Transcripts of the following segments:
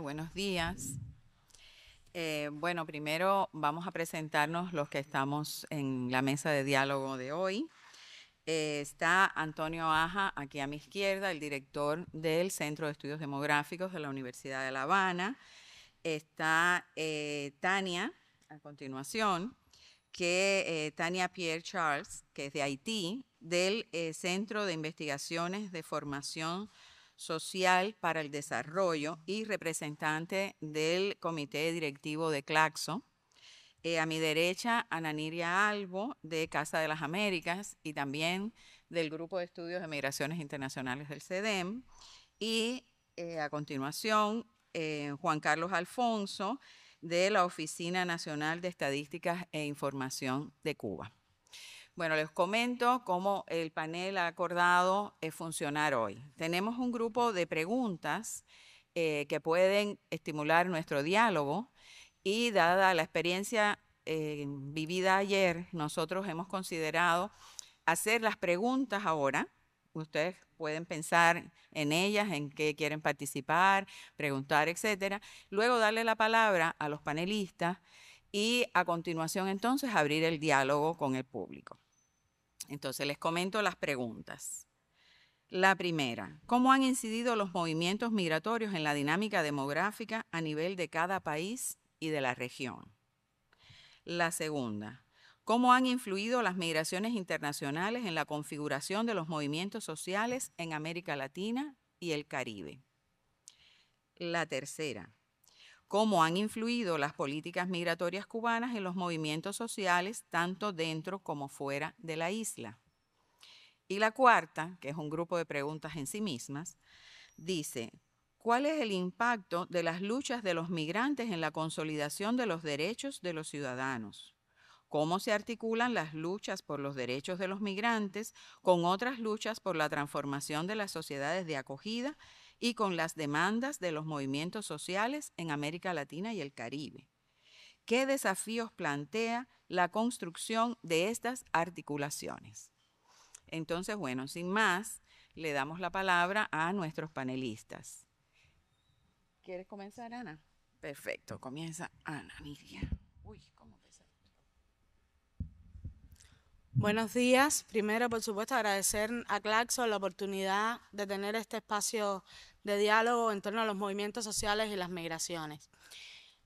Buenos días. Eh, bueno, primero vamos a presentarnos los que estamos en la mesa de diálogo de hoy. Eh, está Antonio Aja, aquí a mi izquierda, el director del Centro de Estudios Demográficos de la Universidad de La Habana. Está eh, Tania, a continuación, que Tania Pierre Charles, que es de Haití, del eh, Centro de Investigaciones de Formación Social para el Desarrollo y representante del Comité Directivo de Claxo. Eh, a mi derecha, Ananiria Albo, de Casa de las Américas y también del Grupo de Estudios de Migraciones Internacionales del CEDEM. Y eh, a continuación, Juan Carlos Alfonso, de la Oficina Nacional de Estadísticas e Información de Cuba. Bueno, les comento cómo el panel ha acordado eh, funcionar hoy. Tenemos un grupo de preguntas eh, que pueden estimular nuestro diálogo y dada la experiencia eh, vivida ayer, nosotros hemos considerado hacer las preguntas ahora. Ustedes pueden pensar en ellas, en qué quieren participar, preguntar, etcétera. Luego darle la palabra a los panelistas y a continuación entonces abrir el diálogo con el público. Entonces les comento las preguntas. La primera, ¿cómo han incidido los movimientos migratorios en la dinámica demográfica a nivel de cada país y de la región? La segunda, ¿cómo han influido las migraciones internacionales en la configuración de los movimientos sociales en América Latina y el Caribe? La tercera, cómo han influido las políticas migratorias cubanas en los movimientos sociales tanto dentro como fuera de la isla. Y la cuarta, que es un grupo de preguntas en sí mismas, dice, ¿cuál es el impacto de las luchas de los migrantes en la consolidación de los derechos de los ciudadanos? ¿Cómo se articulan las luchas por los derechos de los migrantes con otras luchas por la transformación de las sociedades de acogida y con las demandas de los movimientos sociales en América Latina y el Caribe. ¿Qué desafíos plantea la construcción de estas articulaciones? Entonces, bueno, sin más, le damos la palabra a nuestros panelistas. ¿Quieres comenzar, Ana? Perfecto, comienza Ana Miriam. Buenos días. Primero, por supuesto, agradecer a Claxo la oportunidad de tener este espacio de diálogo en torno a los movimientos sociales y las migraciones.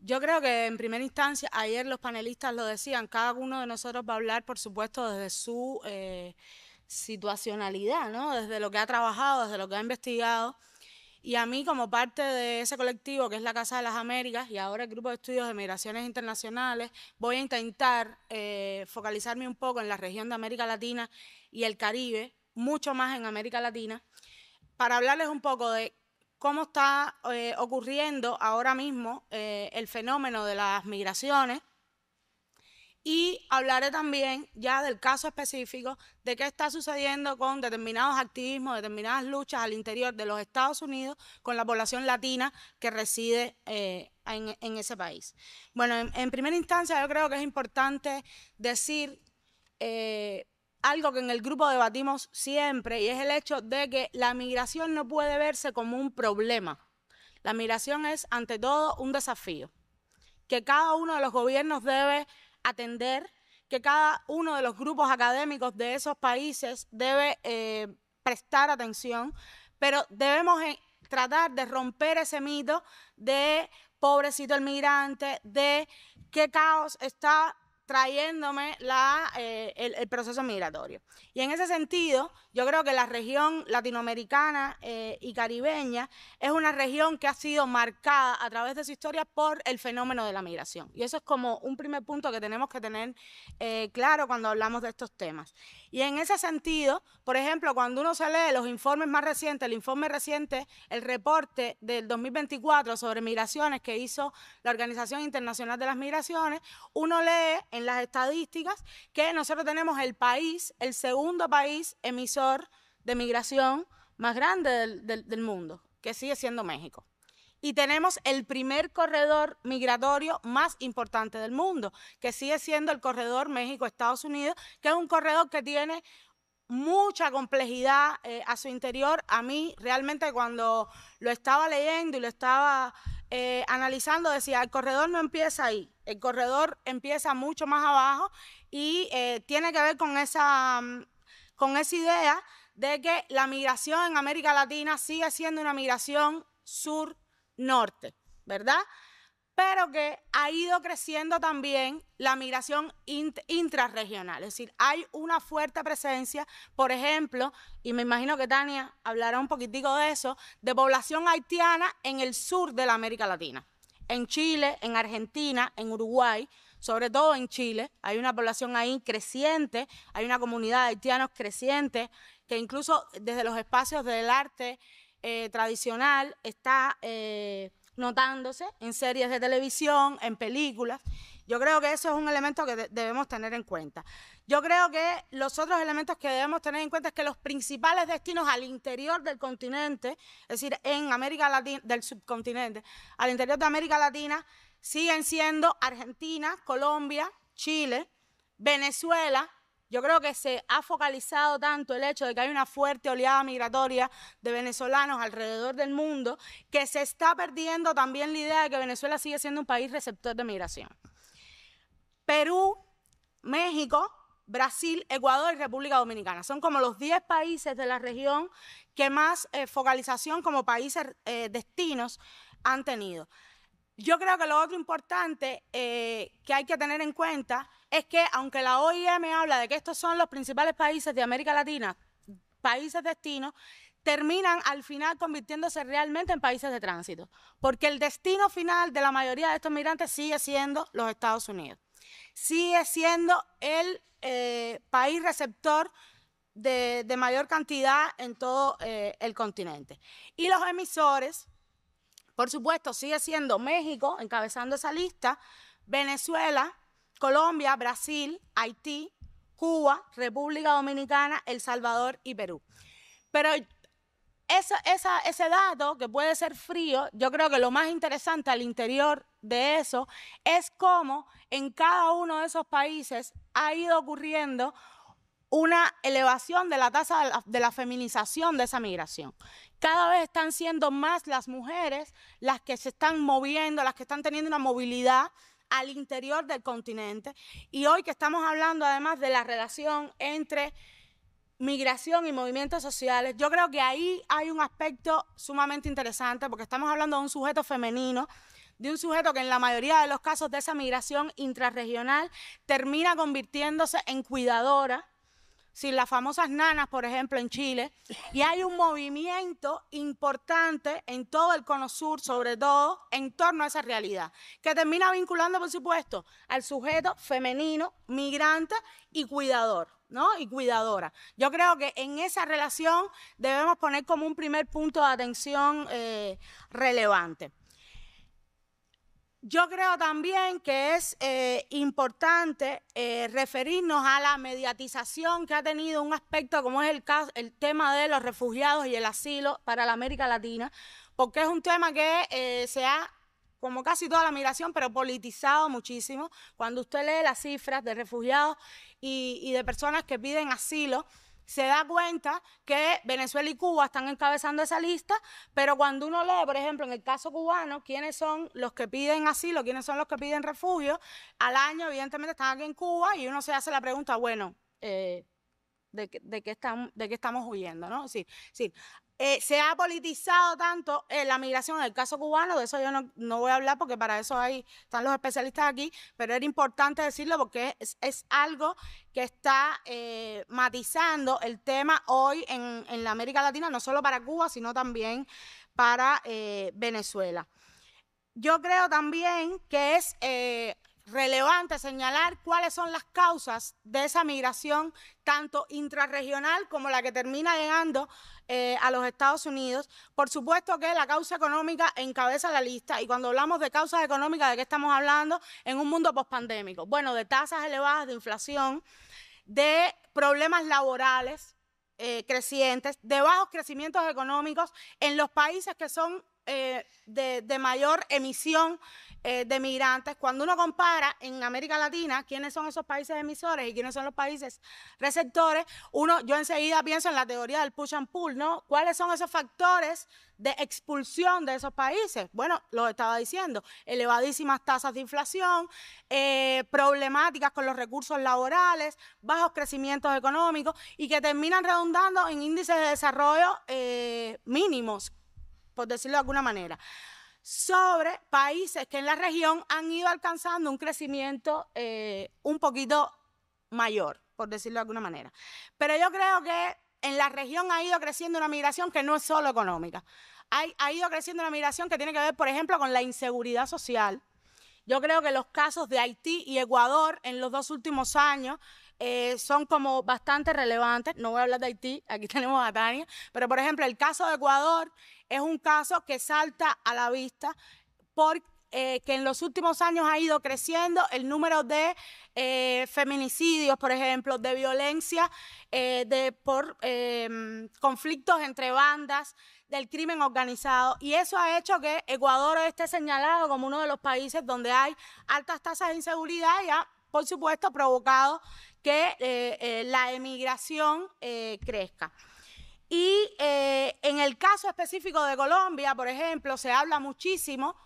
Yo creo que en primera instancia, ayer los panelistas lo decían, cada uno de nosotros va a hablar, por supuesto, desde su eh, situacionalidad, ¿no? desde lo que ha trabajado, desde lo que ha investigado y a mí, como parte de ese colectivo que es la Casa de las Américas y ahora el Grupo de Estudios de Migraciones Internacionales, voy a intentar eh, focalizarme un poco en la región de América Latina y el Caribe, mucho más en América Latina, para hablarles un poco de cómo está eh, ocurriendo ahora mismo eh, el fenómeno de las migraciones y hablaré también ya del caso específico de qué está sucediendo con determinados activismos, determinadas luchas al interior de los Estados Unidos con la población latina que reside eh, en, ese país. Bueno, en, primera instancia yo creo que es importante decir... Eh, algo que en el grupo debatimos siempre y es el hecho de que la migración no puede verse como un problema. La migración es ante todo un desafío que cada uno de los gobiernos debe atender que cada uno de los grupos académicos de esos países debe eh, prestar atención, pero debemos eh, tratar de romper ese mito de pobrecito el migrante, de qué caos está trayéndome la, eh, el, proceso migratorio. Y en ese sentido, yo creo que la región latinoamericana eh, y caribeña es una región que ha sido marcada a través de su historia por el fenómeno de la migración. Y eso es como un primer punto que tenemos que tener eh, claro cuando hablamos de estos temas. Y en ese sentido, por ejemplo, cuando uno se lee los informes más recientes, el informe reciente, el reporte del 2024 sobre migraciones que hizo la Organización Internacional de las Migraciones, uno lee en las estadísticas que nosotros tenemos el país, el segundo país emisor de migración más grande del, del mundo, que sigue siendo México y tenemos el primer corredor migratorio más importante del mundo, que sigue siendo el corredor México-Estados Unidos, que es un corredor que tiene mucha complejidad eh, a su interior. A mí realmente cuando lo estaba leyendo y lo estaba eh, analizando decía, el corredor no empieza ahí, el corredor empieza mucho más abajo y eh, tiene que ver con esa, con esa idea de que la migración en América Latina sigue siendo una migración sur norte, ¿verdad? Pero que ha ido creciendo también la migración intrarregional, es decir, hay una fuerte presencia, por ejemplo, y me imagino que Tania hablará un poquitico de eso, de población haitiana en el sur de la América Latina, en Chile, en Argentina, en Uruguay, sobre todo en Chile. Hay una población ahí creciente, hay una comunidad de haitianos creciente, que incluso desde los espacios del arte eh, tradicional está eh, notándose en series de televisión, en películas. Yo creo que eso es un elemento que debemos tener en cuenta. Yo creo que los otros elementos que debemos tener en cuenta es que los principales destinos al interior del continente, es decir, en América Latina, del subcontinente, al interior de América Latina, siguen siendo Argentina, Colombia, Chile, Venezuela, yo creo que se ha focalizado tanto el hecho de que hay una fuerte oleada migratoria de venezolanos alrededor del mundo que se está perdiendo también la idea de que Venezuela sigue siendo un país receptor de migración. Perú, México, Brasil, Ecuador y República Dominicana. Son como los 10 países de la región que más eh, focalización como países eh, destinos han tenido. Yo creo que lo otro importante eh, que hay que tener en cuenta es que aunque la OIM habla de que estos son los principales países de América Latina, países destino, terminan al final convirtiéndose realmente en países de tránsito, porque el destino final de la mayoría de estos migrantes sigue siendo los Estados Unidos, sigue siendo el eh, país receptor de, mayor cantidad en todo eh, el continente. Y los emisores, por supuesto, sigue siendo México encabezando esa lista, Venezuela, Colombia, Brasil, Haití, Cuba, República Dominicana, El Salvador y Perú. Pero ese dato que puede ser frío, yo creo que lo más interesante al interior de eso es cómo en cada uno de esos países ha ido ocurriendo una elevación de la tasa de de la, feminización de esa migración. Cada vez están siendo más las mujeres las que se están moviendo, las que están teniendo una movilidad al interior del continente. Y hoy que estamos hablando además de la relación entre migración y movimientos sociales, yo creo que ahí hay un aspecto sumamente interesante porque estamos hablando de un sujeto femenino, de un sujeto que en la mayoría de los casos de esa migración intrarregional termina convirtiéndose en cuidadora sin las famosas nanas, por ejemplo, en Chile. Y hay un movimiento importante en todo el cono sur, sobre todo en torno a esa realidad, que termina vinculando, por supuesto, al sujeto femenino, migrante y cuidador, ¿no? Y cuidadora. Yo creo que en esa relación debemos poner como un primer punto de atención eh, relevante. Yo creo también que es eh, importante eh, referirnos a la mediatización que ha tenido un aspecto como es el, caso, el tema de los refugiados y el asilo para la América Latina, porque es un tema que eh, se ha como casi toda la migración, pero politizado muchísimo. Cuando usted lee las cifras de refugiados y de personas que piden asilo, se da cuenta que Venezuela y Cuba están encabezando esa lista, pero cuando uno lee, por ejemplo, en el caso cubano, quiénes son los que piden asilo, quiénes son los que piden refugio, al año evidentemente están aquí en Cuba y uno se hace la pregunta, bueno, eh, de, qué de qué estamos huyendo, ¿no? Sí, sí. Eh, se ha politizado tanto eh, la migración, en el caso cubano, de eso yo no, voy a hablar porque para eso ahí están los especialistas aquí, pero era importante decirlo porque es, algo que está eh, matizando el tema hoy en, en, la América Latina, no solo para Cuba, sino también para Venezuela. Yo creo también que es relevante señalar cuáles son las causas de esa migración, tanto intrarregional como la que termina llegando eh, a los Estados Unidos. Por supuesto que la causa económica encabeza la lista y cuando hablamos de causas económicas, ¿de qué estamos hablando? En un mundo pospandémico. Bueno, de tasas elevadas de inflación, de problemas laborales eh, crecientes, de bajos crecimientos económicos en los países que son eh, de, de, mayor emisión eh, de migrantes, cuando uno compara en América Latina quiénes son esos países emisores y quiénes son los países receptores, uno, yo enseguida pienso en la teoría del push and pull, ¿no? ¿Cuáles son esos factores de expulsión de esos países? Bueno, lo estaba diciendo, elevadísimas tasas de inflación, eh, problemáticas con los recursos laborales, bajos crecimientos económicos y que terminan redundando en índices de desarrollo eh, mínimos, por decirlo de alguna manera sobre países que en la región han ido alcanzando un crecimiento eh, un poquito mayor, por decirlo de alguna manera. Pero yo creo que en la región ha ido creciendo una migración que no es solo económica. ha ido creciendo una migración que tiene que ver, por ejemplo, con la inseguridad social. Yo creo que los casos de Haití y Ecuador en los dos últimos años eh, son como bastante relevantes. No voy a hablar de Haití, aquí tenemos a Tania, pero por ejemplo el caso de Ecuador es un caso que salta a la vista porque eh, en los últimos años ha ido creciendo el número de eh, feminicidios, por ejemplo, de violencia de, por em, conflictos entre bandas, del crimen organizado. Y eso ha hecho que Ecuador esté señalado como uno de los países donde hay altas tasas de inseguridad y ha, por supuesto, provocado que eh, eh, la emigración eh, crezca. Y en el caso específico de Colombia, por ejemplo, se habla muchísimo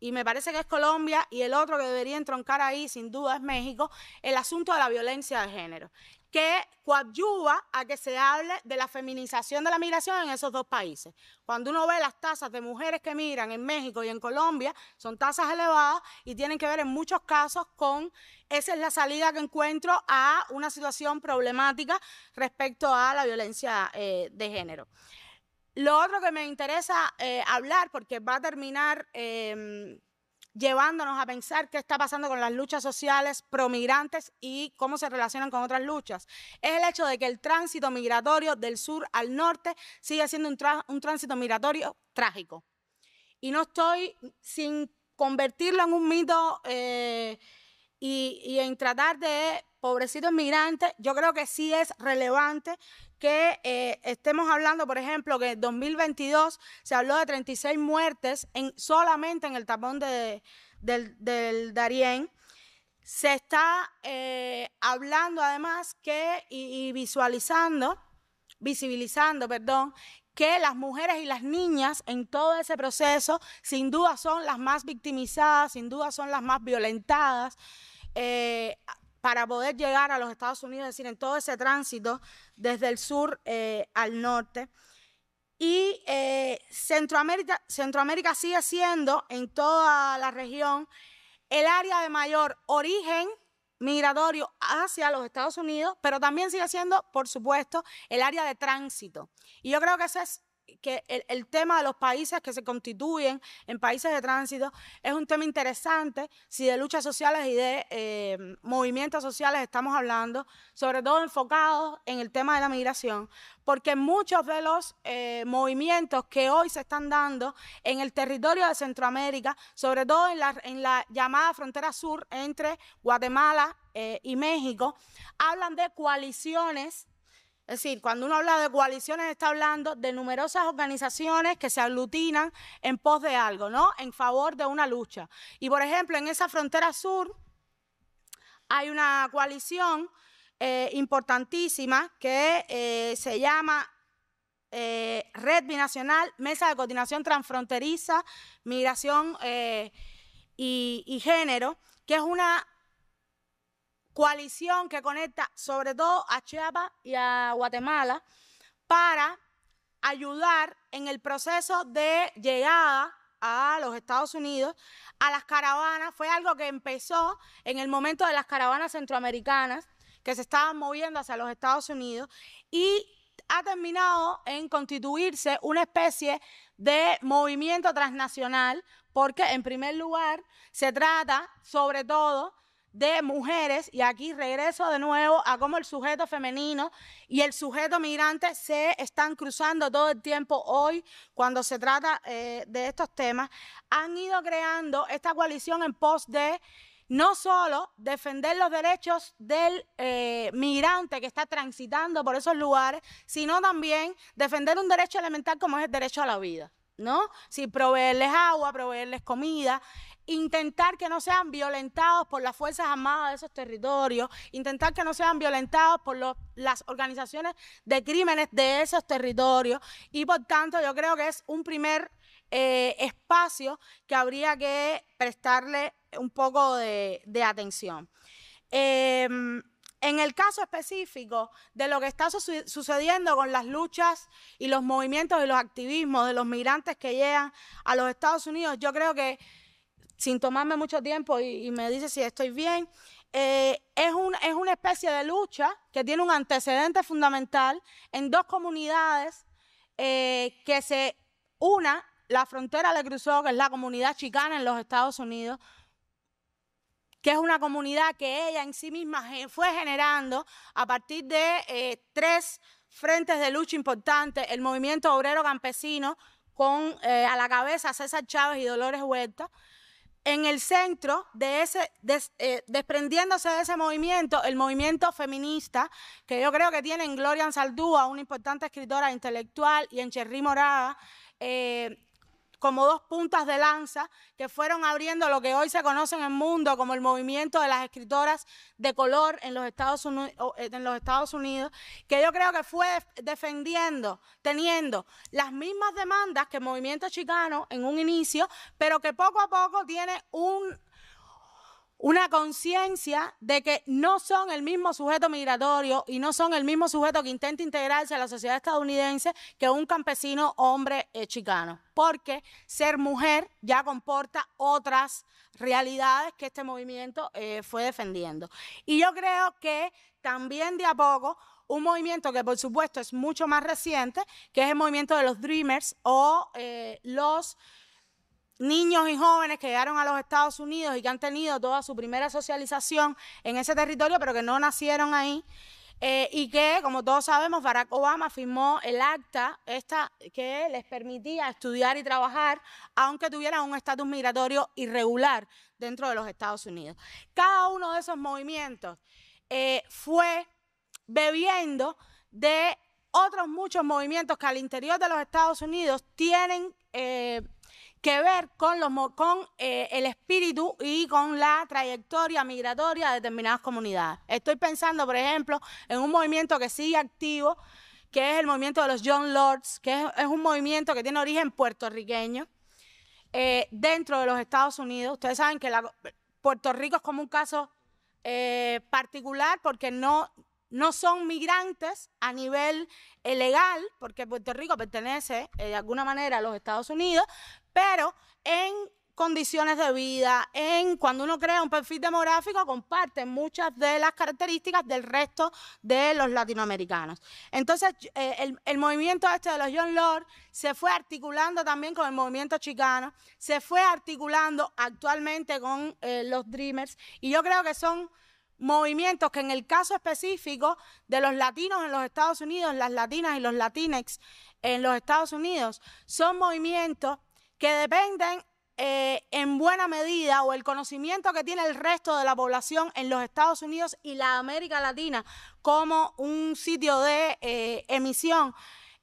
y me parece que es Colombia, y el otro que debería entroncar ahí, sin duda, es México, el asunto de la violencia de género que coadyuva a que se hable de la feminización de la migración en esos dos países. Cuando uno ve las tasas de mujeres que migran en México y en Colombia, son tasas elevadas y tienen que ver en muchos casos con, esa es la salida que encuentro a una situación problemática respecto a la violencia eh, de género. Lo otro que me interesa eh, hablar, porque va a terminar... Em, llevándonos a pensar qué está pasando con las luchas sociales promigrantes y cómo se relacionan con otras luchas. Es el hecho de que el tránsito migratorio del sur al norte sigue siendo un, tránsito migratorio trágico. Y no estoy sin convertirlo en un mito eh, y, y en tratar de pobrecitos migrantes, yo creo que sí es relevante que eh, estemos hablando, por ejemplo, que en 2022 se habló de 36 muertes solamente en el tapón de, del, del Darién. Se está eh, hablando además que y, visualizando, visibilizando, perdón, que las mujeres y las niñas en todo ese proceso sin duda son las más victimizadas, sin duda son las más violentadas. Eh, para poder llegar a los Estados Unidos, es decir, en todo ese tránsito desde el sur eh, al norte. Y eh, Centroamérica, Centroamérica sigue siendo en toda la región el área de mayor origen migratorio hacia los Estados Unidos, pero también sigue siendo, por supuesto, el área de tránsito. Y yo creo que eso es que el, tema de los países que se constituyen en países de tránsito es un tema interesante si de luchas sociales y de eh, movimientos sociales estamos hablando, sobre todo enfocados en el tema de la migración, porque muchos de los eh, movimientos que hoy se están dando en el territorio de Centroamérica, sobre todo en la, llamada frontera sur entre Guatemala eh, y México, hablan de coaliciones es decir, cuando uno habla de coaliciones, está hablando de numerosas organizaciones que se aglutinan en pos de algo, ¿no? En favor de una lucha. Y, por ejemplo, en esa frontera sur hay una coalición eh, importantísima que eh, se llama eh, Red Binacional, Mesa de Coordinación Transfronteriza, Migración y, y Género, que es una coalición que conecta sobre todo a Chiapas y a Guatemala para ayudar en el proceso de llegada a los Estados Unidos, a las caravanas. Fue algo que empezó en el momento de las caravanas centroamericanas que se estaban moviendo hacia los Estados Unidos y ha terminado en constituirse una especie de movimiento transnacional, porque en primer lugar se trata sobre todo de mujeres, y aquí regreso de nuevo a cómo el sujeto femenino y el sujeto migrante se están cruzando todo el tiempo hoy cuando se trata eh, de estos temas, han ido creando esta coalición en pos de no solo defender los derechos del eh, migrante que está transitando por esos lugares, sino también defender un derecho elemental como es el derecho a la vida. ¿no? Si proveerles agua, proveerles comida, intentar que no sean violentados por las Fuerzas Armadas de esos territorios, intentar que no sean violentados por las organizaciones de crímenes de esos territorios. Y por tanto, yo creo que es un primer eh, espacio que habría que prestarle un poco de, atención. Em, en el caso específico de lo que está sucediendo con las luchas y los movimientos y los activismos de los migrantes que llegan a los Estados Unidos, yo creo que sin tomarme mucho tiempo y, me dice si estoy bien. Eh, es, un, es una especie de lucha que tiene un antecedente fundamental en dos comunidades eh, que se una, la frontera le cruzó, que es la comunidad chicana en los Estados Unidos, que es una comunidad que ella en sí misma fue generando a partir de eh, tres frentes de lucha importantes, el movimiento obrero campesino con a la cabeza César Chávez y Dolores Huerta, en el centro de ese, eh, desprendiéndose de ese movimiento, el movimiento feminista, que yo creo que tiene en Gloria Saldúa, una importante escritora intelectual, y en Cherry Morada, eh, como dos puntas de lanza que fueron abriendo lo que hoy se conoce en el mundo como el movimiento de las escritoras de color en los Estados Unidos, eh, en los Estados Unidos que yo creo que fue defendiendo, teniendo las mismas demandas que el movimiento chicano en un inicio, pero que poco a poco tiene un una conciencia de que no son el mismo sujeto migratorio y no son el mismo sujeto que intenta integrarse a la sociedad estadounidense que un campesino hombre eh, chicano, porque ser mujer ya comporta otras realidades que este movimiento eh, fue defendiendo. Y yo creo que también de a poco un movimiento que por supuesto es mucho más reciente, que es el movimiento de los Dreamers o eh, los niños y jóvenes que llegaron a los Estados Unidos y que han tenido toda su primera socialización en ese territorio, pero que no nacieron ahí. Eh, y que, como todos sabemos, Barack Obama firmó el acta esta que les permitía estudiar y trabajar, aunque tuvieran un estatus migratorio irregular dentro de los Estados Unidos. Cada uno de esos movimientos eh, fue bebiendo de otros muchos movimientos que al interior de los Estados Unidos tienen eh, que ver con, los, con eh, el espíritu y con la trayectoria migratoria de determinadas comunidades. Estoy pensando, por ejemplo, en un movimiento que sigue activo, que es el movimiento de los John Lords, que es, un movimiento que tiene origen puertorriqueño eh, dentro de los Estados Unidos. Ustedes saben que Puerto Rico es como un caso eh, particular porque no no son migrantes a nivel eh, legal, porque Puerto Rico pertenece eh, de alguna manera a los Estados Unidos, pero en condiciones de vida, en cuando uno crea un perfil demográfico, comparte muchas de las características del resto de los latinoamericanos. Entonces, eh, el, movimiento este de los John Lord se fue articulando también con el movimiento chicano, se fue articulando actualmente con los Dreamers, y yo creo que son movimientos que en el caso específico de los latinos en los Estados Unidos, las latinas y los latinex en los Estados Unidos, son movimientos que dependen eh, en buena medida o el conocimiento que tiene el resto de la población en los Estados Unidos y la América Latina como un sitio de eh, emisión,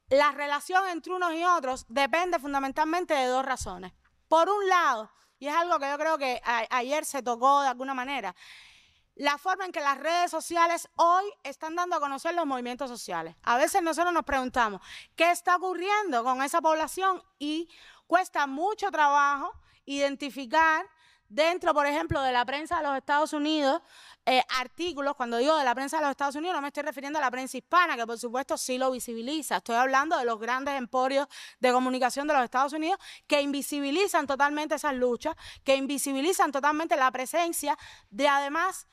la relación entre unos y otros depende fundamentalmente de dos razones. Por un lado, y es algo que yo creo que ayer se tocó de alguna manera, la forma en que las redes sociales hoy están dando a conocer los movimientos sociales. A veces nosotros nos preguntamos, ¿qué está ocurriendo con esa población? Y cuesta mucho trabajo identificar dentro, por ejemplo, de la prensa de los Estados Unidos, eh, artículos, cuando digo de la prensa de los Estados Unidos, no me estoy refiriendo a la prensa hispana, que por supuesto sí lo visibiliza. Estoy hablando de los grandes emporios de comunicación de los Estados Unidos que invisibilizan totalmente esas luchas, que invisibilizan totalmente la presencia de además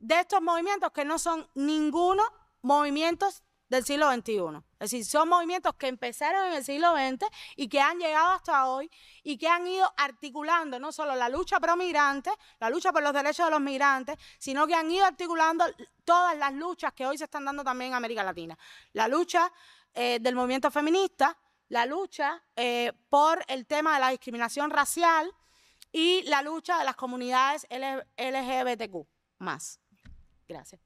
de estos movimientos que no son ninguno movimientos del siglo XXI. Es decir, son movimientos que empezaron en el siglo XX y que han llegado hasta hoy y que han ido articulando no solo la lucha pro migrantes, la lucha por los derechos de los migrantes, sino que han ido articulando todas las luchas que hoy se están dando también en América Latina. La lucha eh, del movimiento feminista, la lucha eh, por el tema de la discriminación racial y la lucha de las comunidades LGBTQ más. Gracias.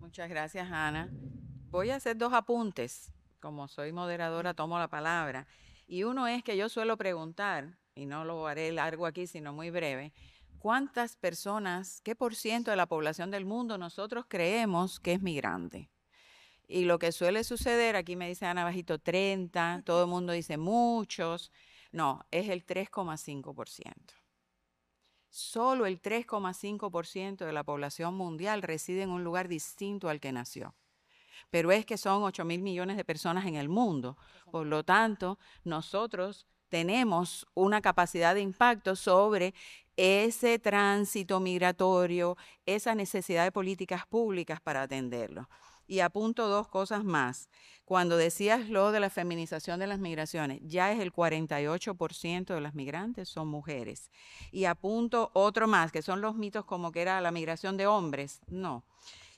Muchas gracias, Ana. Voy a hacer dos apuntes. Como soy moderadora, tomo la palabra. Y uno es que yo suelo preguntar, y no lo haré largo aquí, sino muy breve, ¿cuántas personas, qué por ciento de la población del mundo nosotros creemos que es migrante? Y lo que suele suceder, aquí me dice Ana Bajito 30, todo el mundo dice muchos, no, es el 3,5% solo el 3,5% de la población mundial reside en un lugar distinto al que nació. Pero es que son 8 mil millones de personas en el mundo. Por lo tanto, nosotros tenemos una capacidad de impacto sobre ese tránsito migratorio, esa necesidad de políticas públicas para atenderlo. Y apunto dos cosas más. Cuando decías lo de la feminización de las migraciones, ya es el 48% de las migrantes son mujeres. Y apunto otro más, que son los mitos como que era la migración de hombres. No.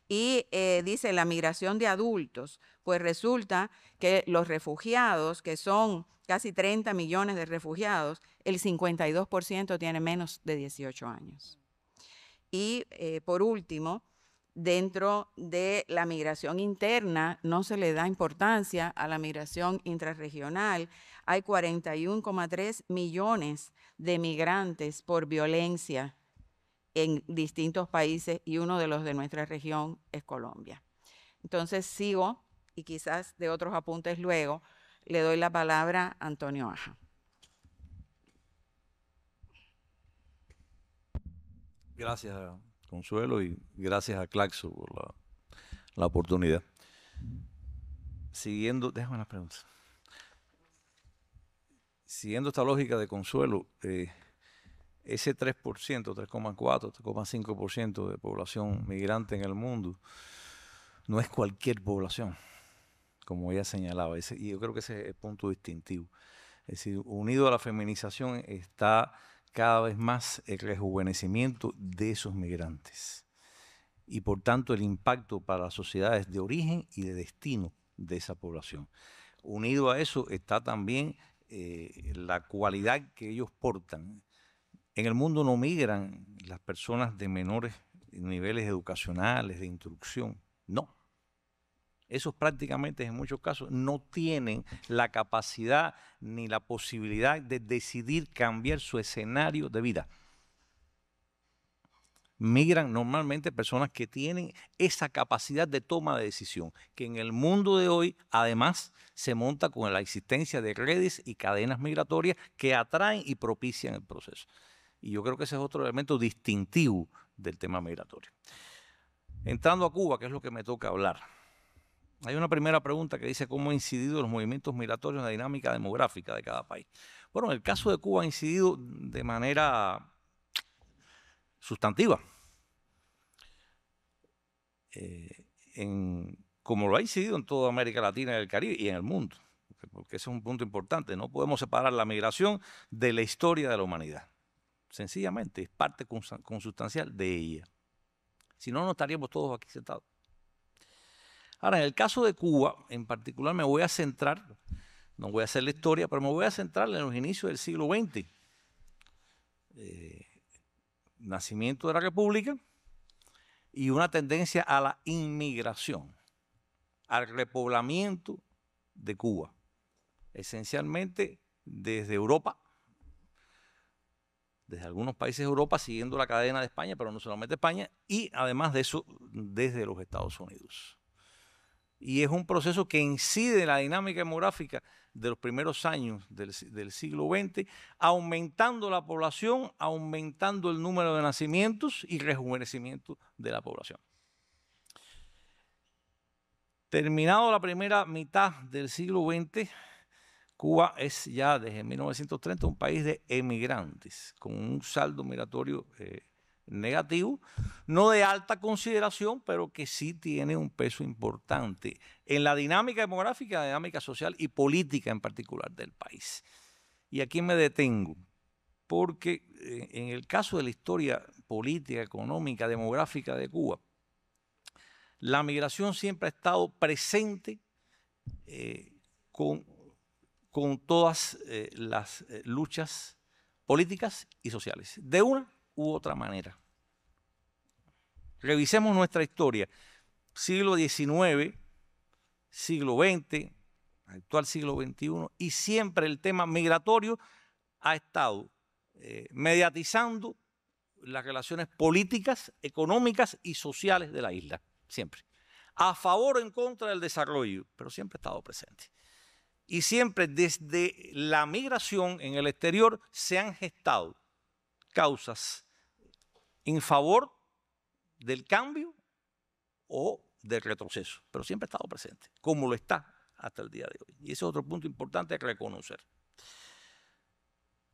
Y eh, dice la migración de adultos, pues resulta que los refugiados, que son casi 30 millones de refugiados, el 52% tiene menos de 18 años. Y eh, por último, dentro de la migración interna, no se le da importancia a la migración intrarregional. Hay 41,3 millones de migrantes por violencia en distintos países y uno de los de nuestra región es Colombia. Entonces sigo y quizás de otros apuntes luego le doy la palabra a Antonio Aja. Gracias, Consuelo, y gracias a Claxo por la, oportunidad. Siguiendo, déjame las preguntas. Siguiendo esta lógica de Consuelo, eh, ese 3%, 3,4, 3,5% de población migrante en el mundo no es cualquier población, como ella señalaba. y yo creo que ese es el punto distintivo. Es decir, unido a la feminización está cada vez más el rejuvenecimiento de esos migrantes y por tanto el impacto para las sociedades de origen y de destino de esa población. Unido a eso está también eh, la cualidad que ellos portan. En el mundo no migran las personas de menores niveles educacionales, de instrucción, no esos prácticamente en muchos casos no tienen la capacidad ni la posibilidad de decidir cambiar su escenario de vida. Migran normalmente personas que tienen esa capacidad de toma de decisión, que en el mundo de hoy además se monta con la existencia de redes y cadenas migratorias que atraen y propician el proceso. Y yo creo que ese es otro elemento distintivo del tema migratorio. Entrando a Cuba, que es lo que me toca hablar. Hay una primera pregunta que dice cómo han incidido los movimientos migratorios en la dinámica demográfica de cada país. Bueno, el caso de Cuba ha incidido de manera sustantiva. Eh, como lo ha incidido en toda América Latina y el Caribe y en el mundo, porque ese es un punto importante. No podemos separar la migración de la historia de la humanidad. Sencillamente es parte consustancial de ella. Si no, no estaríamos todos aquí sentados. Ahora, en el caso de Cuba, en particular, me voy a centrar, no voy a hacer la historia, pero me voy a centrar en los inicios del siglo XX. Eh, nacimiento de la República y una tendencia a la inmigración, al repoblamiento de Cuba, esencialmente desde Europa, desde algunos países de Europa, siguiendo la cadena de España, pero no solamente España, y además de eso, desde los Estados Unidos y es un proceso que incide en la dinámica demográfica de los primeros años del, siglo XX, aumentando la población, aumentando el número de nacimientos y rejuvenecimiento de la población. Terminado la primera mitad del siglo XX, Cuba es ya desde 1930 un país de emigrantes, con un saldo migratorio eh, negativo, no de alta consideración, pero que sí tiene un peso importante en la dinámica demográfica, dinámica social y política en particular del país. Y aquí me detengo, porque eh, en el caso de la historia política, económica, demográfica de Cuba, la migración siempre ha estado presente eh, con, todas eh, las luchas políticas y sociales, de una u otra manera. Revisemos nuestra historia. Siglo XIX, siglo XX, actual siglo XXI, y siempre el tema migratorio ha estado eh, mediatizando las relaciones políticas, económicas y sociales de la isla, siempre. A favor o en contra del desarrollo, pero siempre ha estado presente. Y siempre desde la migración en el exterior se han gestado causas en favor del cambio o del retroceso, pero siempre ha estado presente, como lo está hasta el día de hoy. Y ese es otro punto importante a reconocer.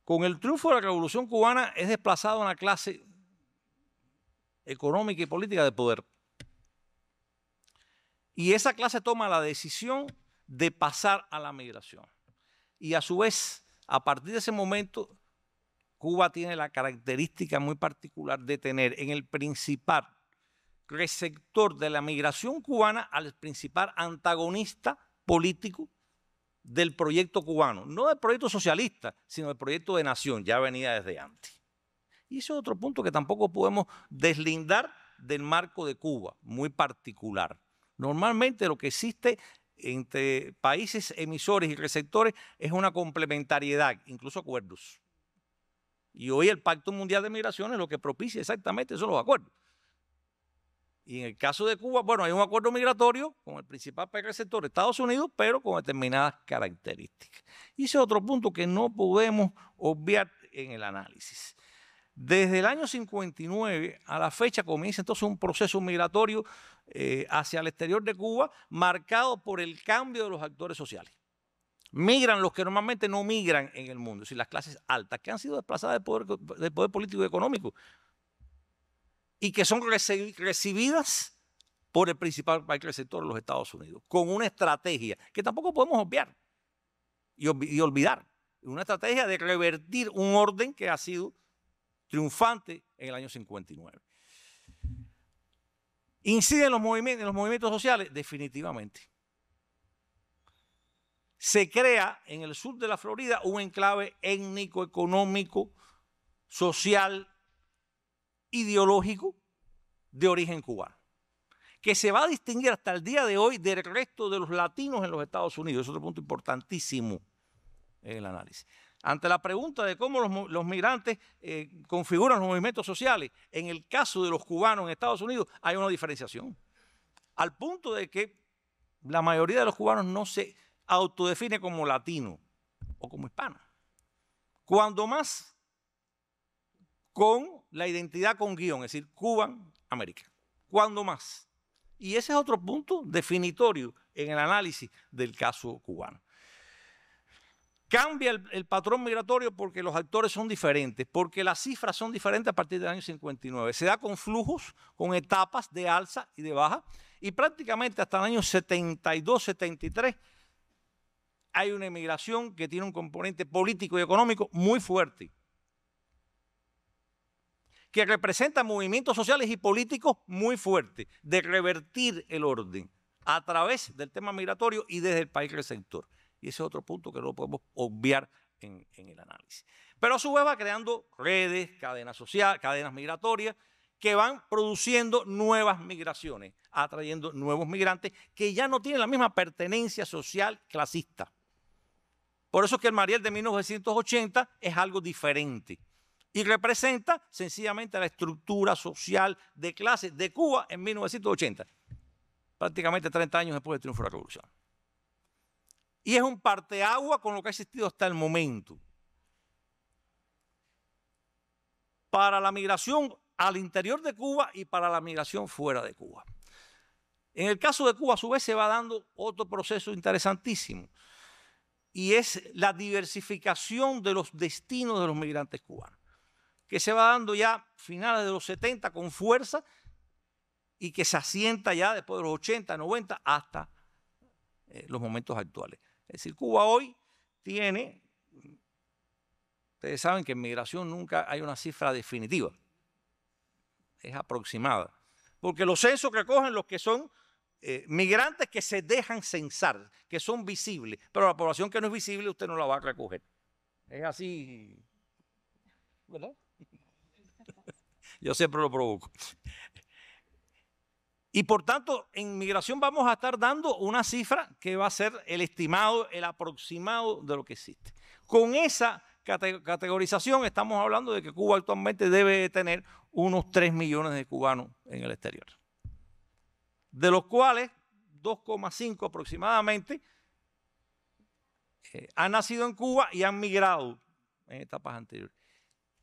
Con el triunfo de la Revolución Cubana es desplazada una clase económica y política de poder. Y esa clase toma la decisión de pasar a la migración. Y a su vez, a partir de ese momento, Cuba tiene la característica muy particular de tener en el principal receptor de la migración cubana al principal antagonista político del proyecto cubano, no del proyecto socialista, sino del proyecto de nación, ya venía desde antes. Y ese es otro punto que tampoco podemos deslindar del marco de Cuba, muy particular. Normalmente lo que existe entre países emisores y receptores es una complementariedad, incluso acuerdos. Y hoy el Pacto Mundial de Migraciones lo que propicia exactamente son los acuerdos. Y en el caso de Cuba, bueno, hay un acuerdo migratorio con el principal sector de Estados Unidos, pero con determinadas características. Y ese es otro punto que no podemos obviar en el análisis. Desde el año 59 a la fecha comienza entonces un proceso migratorio eh, hacia el exterior de Cuba marcado por el cambio de los actores sociales. Migran los que normalmente no migran en el mundo, si las clases altas, que han sido desplazadas del poder, poder político y económico y que son recibidas por el principal país de los Estados Unidos, con una estrategia que tampoco podemos obviar y, olvidar. Una estrategia de revertir un orden que ha sido triunfante en el año 59. ¿Inciden los movimientos, los movimientos sociales? Definitivamente se crea en el sur de la Florida un enclave étnico, económico, social, ideológico de origen cubano, que se va a distinguir hasta el día de hoy del resto de los latinos en los Estados Unidos. Es otro punto importantísimo en el análisis. Ante la pregunta de cómo los, migrantes eh, configuran los movimientos sociales, en el caso de los cubanos en Estados Unidos hay una diferenciación, al punto de que la mayoría de los cubanos no se autodefine como latino o como hispano. Cuando más con la identidad con guión, es decir, Cuban, América. Cuando más. Y ese es otro punto definitorio en el análisis del caso cubano. Cambia el, el, patrón migratorio porque los actores son diferentes, porque las cifras son diferentes a partir del año 59. Se da con flujos, con etapas de alza y de baja, y prácticamente hasta el año 72, 73 hay una inmigración que tiene un componente político y económico muy fuerte, que representa movimientos sociales y políticos muy fuertes, de revertir el orden a través del tema migratorio y desde el país receptor. Y ese es otro punto que no podemos obviar en, en, el análisis. Pero a su vez va creando redes, cadenas sociales, cadenas migratorias, que van produciendo nuevas migraciones, atrayendo nuevos migrantes que ya no tienen la misma pertenencia social clasista. Por eso es que el Mariel de 1980 es algo diferente y representa sencillamente la estructura social de clase de Cuba en 1980, prácticamente 30 años después del triunfo de la revolución. Y es un parteagua con lo que ha existido hasta el momento. Para la migración al interior de Cuba y para la migración fuera de Cuba. En el caso de Cuba, a su vez, se va dando otro proceso interesantísimo y es la diversificación de los destinos de los migrantes cubanos, que se va dando ya finales de los 70 con fuerza y que se asienta ya después de los 80, 90 hasta eh, los momentos actuales. Es decir, Cuba hoy tiene, ustedes saben que en migración nunca hay una cifra definitiva, es aproximada, porque los censos que acogen los que son eh, migrantes que se dejan censar, que son visibles, pero la población que no es visible usted no la va a recoger. Es así, ¿verdad? Yo siempre lo provoco. Y por tanto, en migración vamos a estar dando una cifra que va a ser el estimado, el aproximado de lo que existe. Con esa categorización estamos hablando de que Cuba actualmente debe tener unos 3 millones de cubanos en el exterior de los cuales 2,5 aproximadamente eh, han nacido en Cuba y han migrado en etapas anteriores.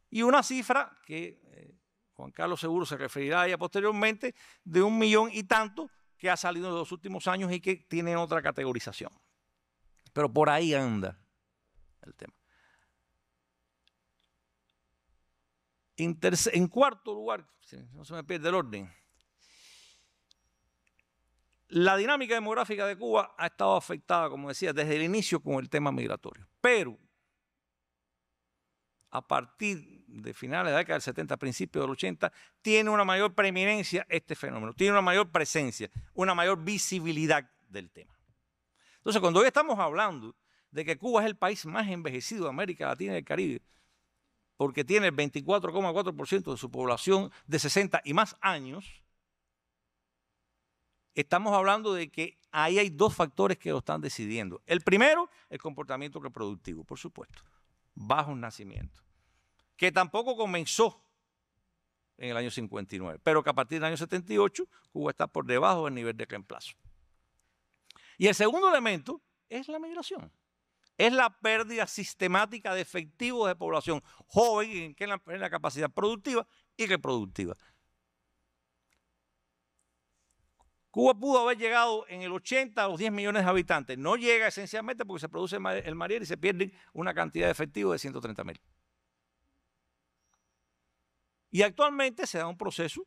Y una cifra que eh, Juan Carlos seguro se referirá ya posteriormente, de un millón y tanto que ha salido en los últimos años y que tiene otra categorización. Pero por ahí anda el tema. en, en cuarto lugar, no se me pierde el orden, la dinámica demográfica de Cuba ha estado afectada, como decía, desde el inicio con el tema migratorio. Pero a partir de finales de la década del 70, principios del 80, tiene una mayor preeminencia este fenómeno, tiene una mayor presencia, una mayor visibilidad del tema. Entonces, cuando hoy estamos hablando de que Cuba es el país más envejecido de América Latina y el Caribe, porque tiene el 24,4% de su población de 60 y más años, estamos hablando de que ahí hay dos factores que lo están decidiendo. El primero, el comportamiento reproductivo, por supuesto, bajo un nacimiento, que tampoco comenzó en el año 59, pero que a partir del año 78 Cuba está por debajo del nivel de reemplazo. Y el segundo elemento es la migración. Es la pérdida sistemática de efectivos de población joven que la capacidad productiva y reproductiva. Cuba pudo haber llegado en el 80 a los 10 millones de habitantes. No llega esencialmente porque se produce el Mariel y se pierde una cantidad de efectivo de 130 mil. Y actualmente se da un proceso,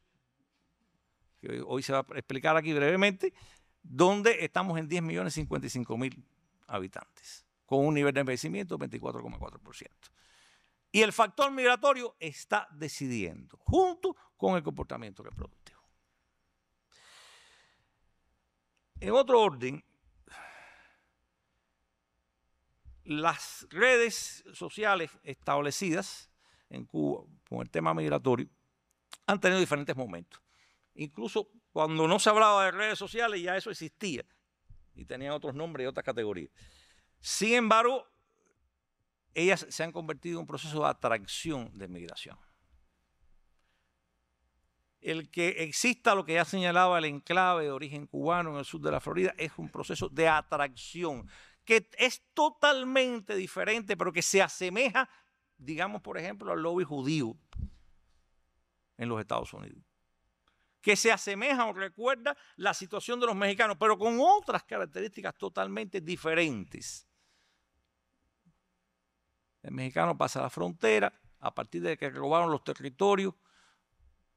que hoy, se va a explicar aquí brevemente, donde estamos en 10 millones 55 mil habitantes, con un nivel de envejecimiento de 24,4%. Y el factor migratorio está decidiendo, junto con el comportamiento reproductivo. En otro orden, las redes sociales establecidas en Cuba con el tema migratorio han tenido diferentes momentos. Incluso cuando no se hablaba de redes sociales ya eso existía y tenían otros nombres y otras categorías. Sin embargo, ellas se han convertido en un proceso de atracción de migración el que exista lo que ya señalaba el enclave de origen cubano en el sur de la Florida es un proceso de atracción que es totalmente diferente, pero que se asemeja, digamos, por ejemplo, al lobby judío en los Estados Unidos. Que se asemeja o recuerda la situación de los mexicanos, pero con otras características totalmente diferentes. El mexicano pasa la frontera a partir de que robaron los territorios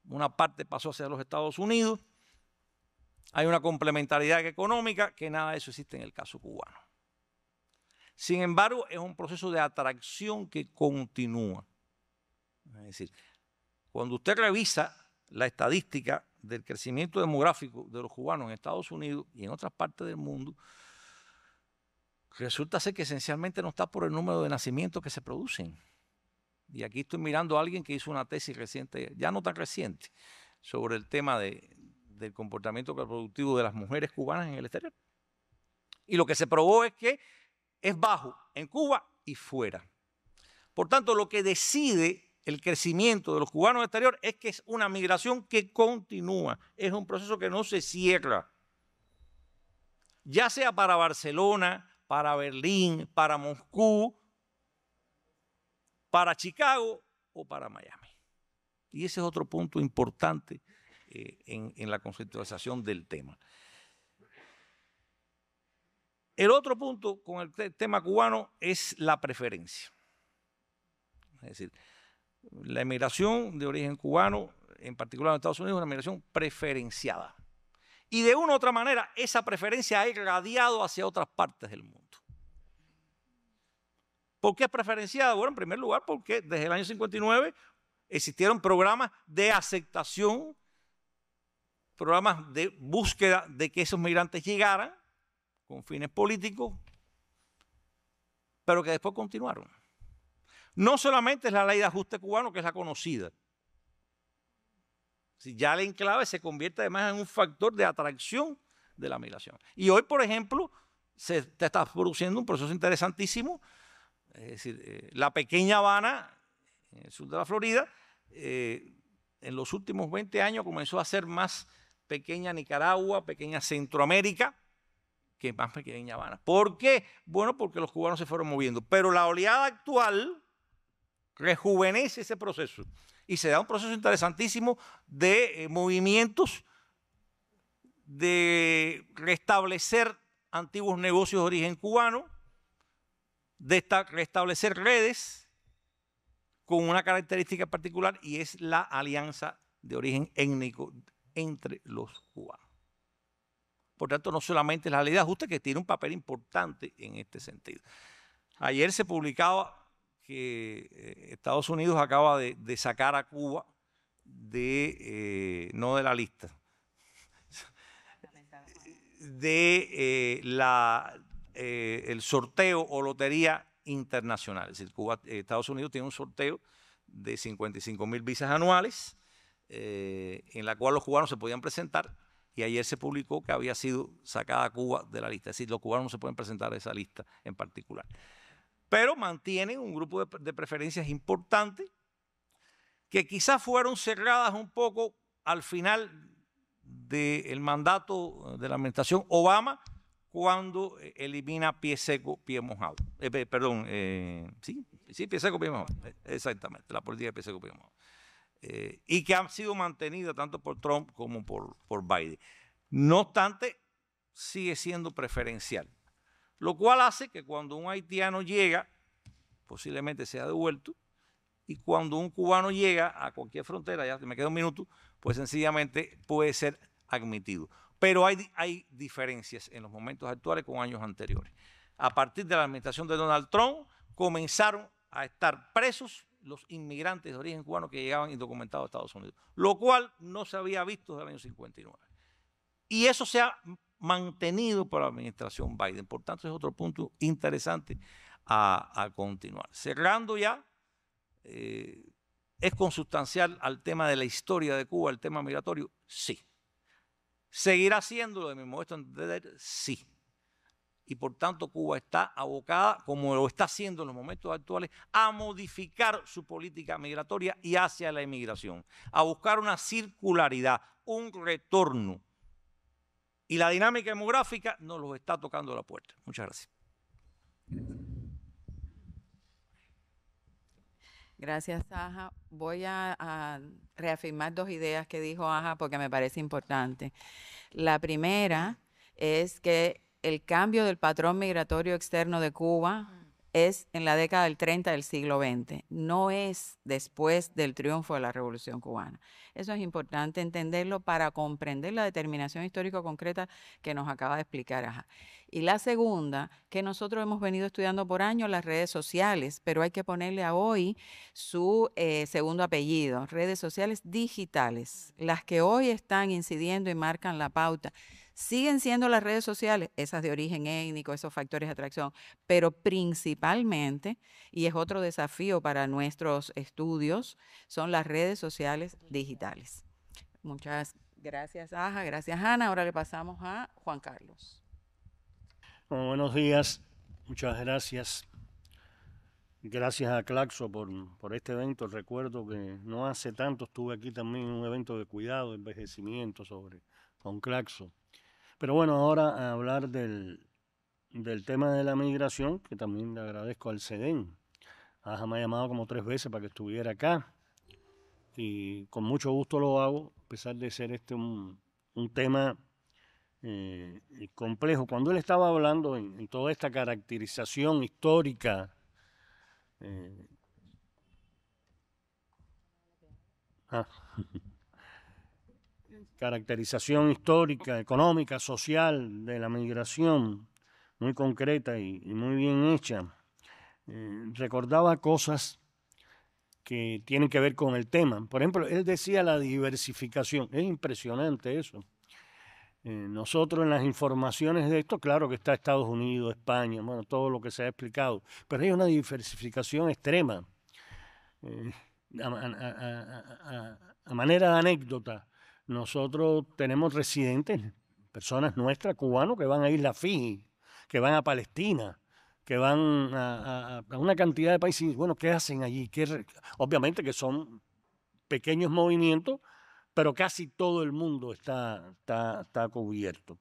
una parte pasó hacia los Estados Unidos. Hay una complementariedad económica que nada de eso existe en el caso cubano. Sin embargo, es un proceso de atracción que continúa. Es decir, cuando usted revisa la estadística del crecimiento demográfico de los cubanos en Estados Unidos y en otras partes del mundo, resulta ser que esencialmente no está por el número de nacimientos que se producen. Y aquí estoy mirando a alguien que hizo una tesis reciente, ya no tan reciente, sobre el tema del comportamiento reproductivo de las mujeres cubanas en el exterior. Y lo que se probó es que es bajo en Cuba y fuera. Por tanto, lo que decide el crecimiento de los cubanos el exterior es que es una migración que continúa, es un proceso que no se cierra. Ya sea para Barcelona, para Berlín, para Moscú, para Chicago o para Miami. Y ese es otro punto importante eh, en, la conceptualización del tema. El otro punto con el tema cubano es la preferencia. Es decir, la emigración de origen cubano, en particular en Estados Unidos, es una emigración preferenciada. Y de una u otra manera, esa preferencia ha irradiado hacia otras partes del mundo. ¿Por qué es preferenciada? Bueno, en primer lugar, porque desde el año 59 existieron programas de aceptación, programas de búsqueda de que esos migrantes llegaran con fines políticos, pero que después continuaron. No solamente es la ley de ajuste cubano, que es la conocida. Si ya el enclave se convierte además en un factor de atracción de la migración. Y hoy, por ejemplo, se está produciendo un proceso interesantísimo es decir, eh, la pequeña Habana, en el sur de la Florida, eh, en los últimos 20 años comenzó a ser más pequeña Nicaragua, pequeña Centroamérica, que más pequeña Habana. ¿Por qué? Bueno, porque los cubanos se fueron moviendo. Pero la oleada actual rejuvenece ese proceso y se da un proceso interesantísimo de eh, movimientos de restablecer antiguos negocios de origen cubano, de restablecer redes con una característica particular y es la alianza de origen étnico entre los cubanos. Por tanto, no solamente la ley de que tiene un papel importante en este sentido. Ayer se publicaba que eh, Estados Unidos acaba de, sacar a Cuba de, eh, no de la lista, de eh, la, eh, el sorteo o lotería internacional. Es decir, Cuba, eh, Estados Unidos tiene un sorteo de 55 mil visas anuales, eh, en la cual los cubanos se podían presentar, y ayer se publicó que había sido sacada Cuba de la lista. Es decir, los cubanos no se pueden presentar a esa lista en particular. Pero mantienen un grupo de, preferencias importante que quizás fueron cerradas un poco al final del mandato de la administración Obama, cuando eh, elimina pie seco, pie mojado. Eh, perdón, eh, sí, sí, pie seco, pie mojado. Exactamente, la política de pie seco, pie mojado. y que ha sido mantenida tanto por Trump como por, por Biden. No obstante, sigue siendo preferencial. Lo cual hace que cuando un haitiano llega, posiblemente sea devuelto, y cuando un cubano llega a cualquier frontera, ya me queda un minuto, pues sencillamente puede ser admitido. Pero hay, hay diferencias en los momentos actuales con años anteriores. A partir de la administración de Donald Trump, comenzaron a estar presos los inmigrantes de origen cubano que llegaban indocumentados a Estados Unidos, lo cual no se había visto desde el año 59. Y eso se ha mantenido por la administración Biden. Por tanto, es otro punto interesante a, continuar. Cerrando ya, eh, ¿es consustancial al tema de la historia de Cuba, el tema migratorio? Sí. ¿Seguirá haciéndolo de mi modesto entender? Sí. Y por tanto Cuba está abocada, como lo está haciendo en los momentos actuales, a modificar su política migratoria y hacia la inmigración, a buscar una circularidad, un retorno. Y la dinámica demográfica nos lo está tocando a la puerta. Muchas gracias. Gracias, Aja. Voy a, reafirmar dos ideas que dijo Aja porque me parece importante. La primera es que el cambio del patrón migratorio externo de Cuba mm es en la década del 30 del siglo XX, no es después del triunfo de la Revolución cubana. Eso es importante entenderlo para comprender la determinación histórica concreta que nos acaba de explicar Aja. Y la segunda, que nosotros hemos venido estudiando por años las redes sociales, pero hay que ponerle a hoy su eh, segundo apellido, redes sociales digitales, las que hoy están incidiendo y marcan la pauta siguen siendo las redes sociales, esas de origen étnico, esos factores de atracción, pero principalmente, y es otro desafío para nuestros estudios, son las redes sociales digitales. Muchas gracias, Aja, gracias, Ana. Ahora le pasamos a Juan Carlos. buenos días, muchas gracias. Gracias a Claxo por, por, este evento. Recuerdo que no hace tanto estuve aquí también en un evento de cuidado, envejecimiento sobre con Claxo. Pero bueno, ahora a hablar del, tema de la migración, que también le agradezco al CEDEN. Aja me ha llamado como tres veces para que estuviera acá y con mucho gusto lo hago, a pesar de ser este un, tema eh, complejo. Cuando él estaba hablando en, toda esta caracterización histórica, eh, ah. ah caracterización histórica, económica, social de la migración, muy concreta y, muy bien hecha, eh, recordaba cosas que tienen que ver con el tema. Por ejemplo, él decía la diversificación, es impresionante eso. Eh, nosotros en las informaciones de esto, claro que está Estados Unidos, España, bueno, todo lo que se ha explicado, pero hay una diversificación extrema. Eh, a manera de anécdota, nosotros tenemos residentes, personas nuestras, cubanos, que van a Isla Fiji, que van a Palestina, que van a, una cantidad de países. Bueno, ¿qué hacen allí? Obviamente que son pequeños movimientos, pero casi todo el mundo está, está, cubierto.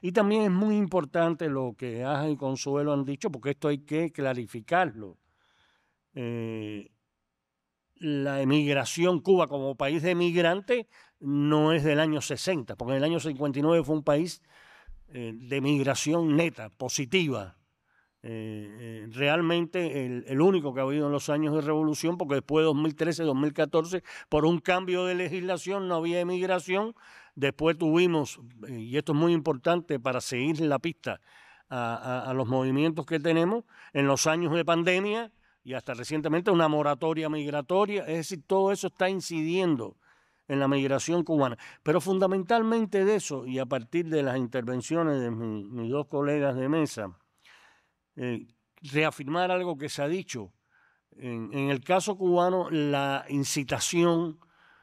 Y también es muy importante lo que Aja y Consuelo han dicho, porque esto hay que clarificarlo. Eh, la emigración, Cuba como país de emigrante, no es del año 60, porque en el año 59 fue un país eh, de emigración neta, positiva. Eh, eh, realmente el, único que ha habido en los años de revolución, porque después de 2013, 2014, por un cambio de legislación no había emigración. Después tuvimos, y esto es muy importante para seguir la pista a los movimientos que tenemos, en los años de pandemia, y hasta recientemente una moratoria migratoria, es decir, todo eso está incidiendo en la migración cubana. Pero fundamentalmente de eso, y a partir de las intervenciones de mis dos colegas de mesa, eh, reafirmar algo que se ha dicho. En, el caso cubano, la incitación,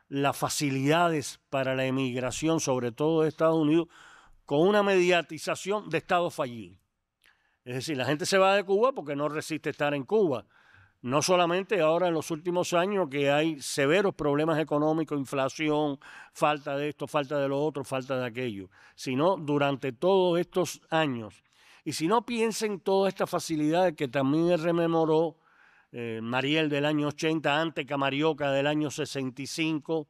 las facilidades para la emigración, sobre todo de Estados Unidos, con una mediatización de estado fallido. Es decir, la gente se va de Cuba porque no resiste estar en Cuba no solamente ahora en los últimos años que hay severos problemas económicos, inflación, falta de esto, falta de lo otro, falta de aquello, sino durante todos estos años. Y si no piensen todas estas facilidades que también rememoró eh, Mariel del año 80, antes Camarioca del año 65,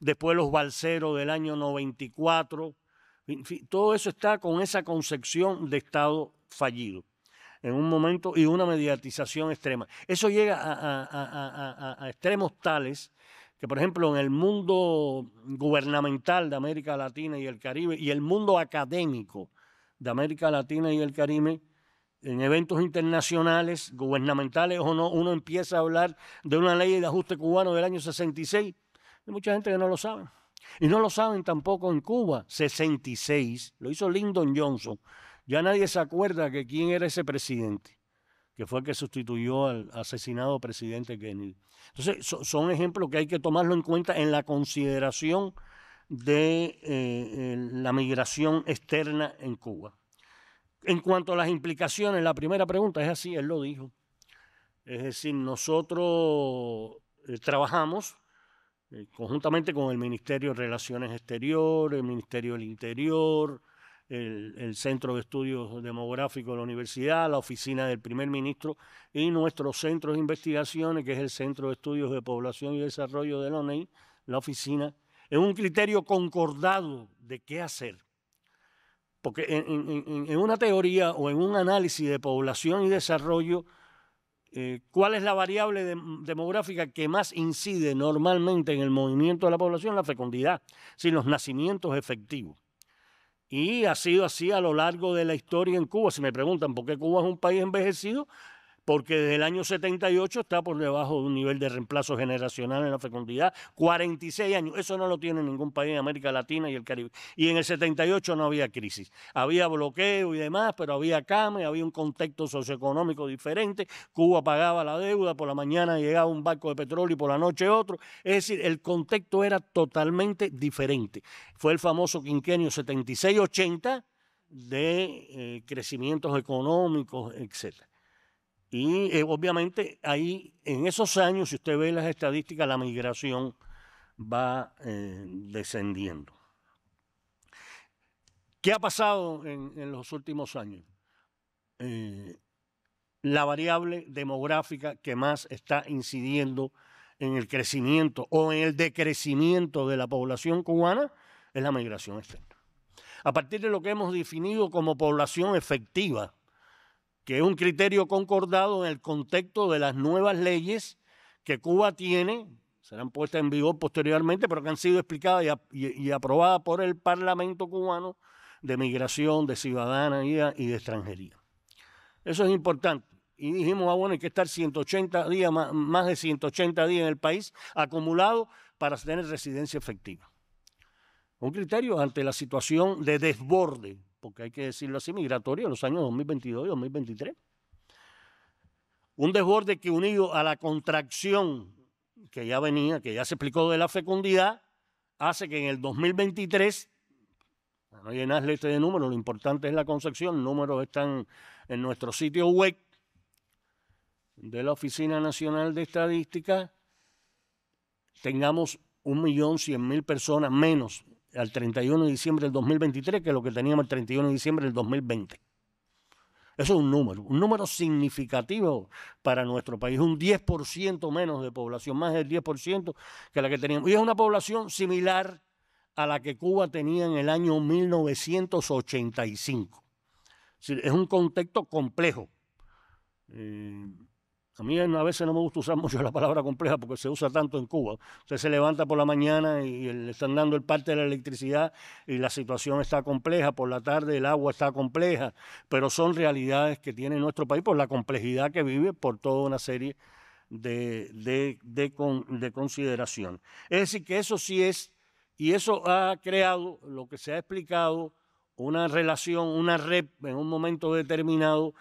después los Balseros del año 94, todo eso está con esa concepción de Estado fallido en un momento y una mediatización extrema. Eso llega a, extremos tales que, por ejemplo, en el mundo gubernamental de América Latina y el Caribe y el mundo académico de América Latina y el Caribe, en eventos internacionales, gubernamentales o no, uno empieza a hablar de una ley de ajuste cubano del año 66. Hay mucha gente que no lo sabe. Y no lo saben tampoco en Cuba. 66, lo hizo Lyndon Johnson ya nadie se acuerda que quién era ese presidente, que fue el que sustituyó al asesinado presidente Kennedy. Entonces, son ejemplos que hay que tomarlo en cuenta en la consideración de eh, la migración externa en Cuba. En cuanto a las implicaciones, la primera pregunta es así, él lo dijo. Es decir, nosotros eh, trabajamos eh, conjuntamente con el Ministerio de Relaciones Exteriores, el Ministerio del Interior, el, Centro de Estudios Demográficos de la Universidad, la Oficina del Primer Ministro y nuestro Centro de Investigaciones, que es el Centro de Estudios de Población y Desarrollo de la ONEI, la oficina, en un criterio concordado de qué hacer. Porque en, una teoría o en un análisis de población y desarrollo, eh, ¿Cuál es la variable demográfica que más incide normalmente en el movimiento de la población? La fecundidad, sin los nacimientos efectivos. Y ha sido así a lo largo de la historia en Cuba. Si me preguntan por qué Cuba es un país envejecido, porque desde el año 78 está por debajo de un nivel de reemplazo generacional en la fecundidad, 46 años, eso no lo tiene ningún país en América Latina y el Caribe. Y en el 78 no había crisis, había bloqueo y demás, pero había cama había un contexto socioeconómico diferente, Cuba pagaba la deuda, por la mañana llegaba un barco de petróleo y por la noche otro, es decir, el contexto era totalmente diferente. Fue el famoso quinquenio 76-80 de eh, crecimientos económicos, etcétera. Y eh, obviamente ahí, en esos años, si usted ve las estadísticas, la migración va eh, descendiendo. ¿Qué ha pasado en, los últimos años? Eh, la variable demográfica que más está incidiendo en el crecimiento o en el decrecimiento de la población cubana es la migración externa. A partir de lo que hemos definido como población efectiva, que es un criterio concordado en el contexto de las nuevas leyes que Cuba tiene, serán puestas en vigor posteriormente, pero que han sido explicadas y, aprobadas por el Parlamento cubano de migración, de ciudadanía y de extranjería. Eso es importante. Y dijimos, ah, bueno, hay que estar 180 días, más, más de 180 días en el país acumulado para tener residencia efectiva. Un criterio ante la situación de desborde porque hay que decirlo así, migratorio, en los años 2022 y 2023. Un desborde que unido a la contracción que ya venía, que ya se explicó de la fecundidad, hace que en el 2023, no llenarle este de números, lo importante es la concepción, números están en nuestro sitio web de la Oficina Nacional de Estadística, tengamos 1.100.000 personas menos al 31 de diciembre del 2023 que lo que teníamos el 31 de diciembre del 2020. Eso es un número, un número significativo para nuestro país, un 10% menos de población, más del 10% que la que teníamos. Y es una población similar a la que Cuba tenía en el año 1985. Es, un contexto complejo. Eh, a mí a veces no me gusta usar mucho la palabra compleja porque se usa tanto en Cuba. Usted se levanta por la mañana y le están dando el parte de la electricidad y la situación está compleja, por la tarde el agua está compleja, pero son realidades que tiene nuestro país por la complejidad que vive, por toda una serie de, de, consideración. Es decir, que eso sí es, y eso ha creado lo que se ha explicado, una relación, una red en un momento determinado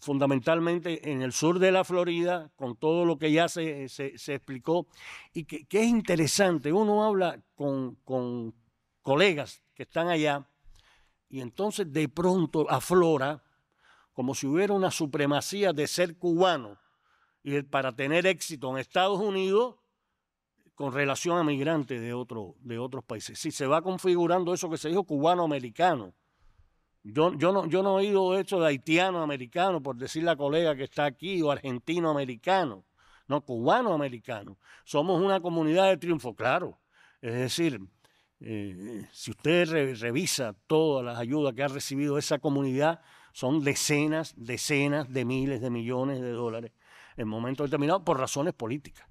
fundamentalmente en el sur de la Florida, con todo lo que ya se, eh, explicó, y que, es interesante, uno habla con, con colegas que están allá, y entonces de pronto aflora como si hubiera una supremacía de ser cubano y para tener éxito en Estados Unidos con relación a migrantes de, otro, de otros países. Si se va configurando eso que se dijo cubano-americano, yo, yo, no, he oído hecho de haitiano-americano, por decir la colega que está aquí, o argentino-americano, no, cubano-americano. Somos una comunidad de triunfo, claro. Es decir, eh, si usted revisa todas las ayudas que ha recibido esa comunidad, son decenas, decenas de miles de millones de dólares en momentos determinados por razones políticas,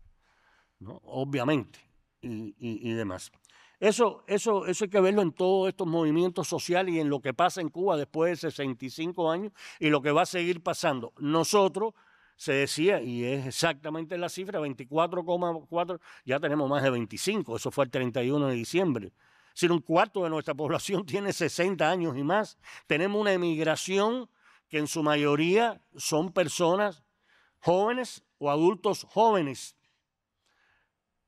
obviamente, y, y demás. Eso, eso, eso hay que verlo en todos estos movimientos sociales y en lo que pasa en Cuba después de 65 años y lo que va a seguir pasando. Nosotros, se decía, y es exactamente la cifra, 24,4, ya tenemos más de 25, eso fue el 31 de diciembre. si un cuarto de nuestra población tiene 60 años y más. Tenemos una emigración que en su mayoría son personas jóvenes o adultos jóvenes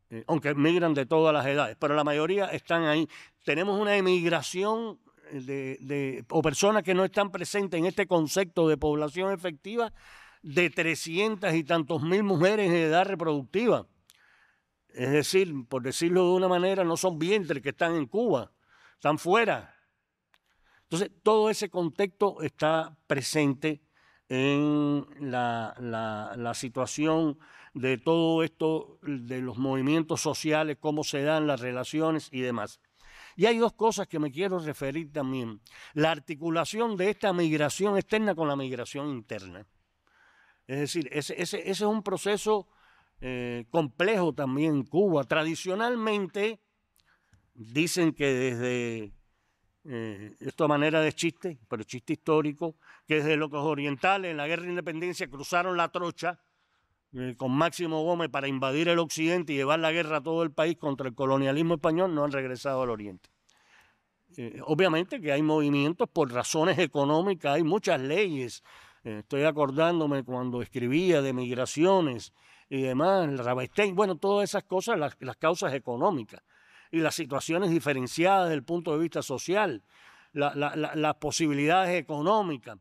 eh, aunque migran de todas las edades, pero la mayoría están ahí. Tenemos una emigración eh, de, o personas que no están presentes en este concepto de población efectiva de 300 y tantos mil mujeres en edad reproductiva. Es decir, por decirlo de una manera, no son vientres que están en Cuba, están fuera. Entonces, todo ese contexto está presente en la situación de todo esto, de los movimientos sociales, cómo se dan las relaciones y demás. Y hay dos cosas que me quiero referir también. La articulación de esta migración externa con la migración interna. Es decir, ese, es un proceso eh, complejo también en Cuba. Tradicionalmente, dicen que desde, eh, esta manera de chiste, pero chiste histórico, que desde los orientales en la guerra de independencia cruzaron la trocha eh, con Máximo Gómez para invadir el occidente y llevar la guerra a todo el país contra el colonialismo español no han regresado al oriente. Eh, obviamente que hay movimientos por razones económicas, hay muchas leyes. Eh, estoy acordándome cuando escribía de migraciones y demás, Rabestein, bueno, todas esas cosas, las, causas económicas y las situaciones diferenciadas desde el punto de vista social, las posibilidades económicas.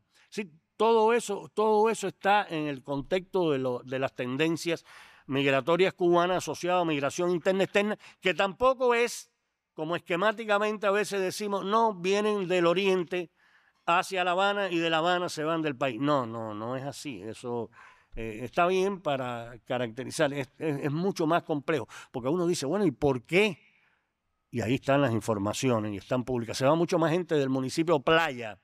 Todo eso, todo eso está en el contexto de, las tendencias migratorias cubanas asociadas a migración interna externa, que tampoco es, como esquemáticamente a veces decimos, no, vienen del oriente hacia La Habana y de La Habana se van del país. No, no, no es así. Eso eh, está bien para caracterizar. es, mucho más complejo, porque uno dice, bueno, ¿y por qué? Y ahí están las informaciones y están públicas. Se va mucho más gente del municipio Playa,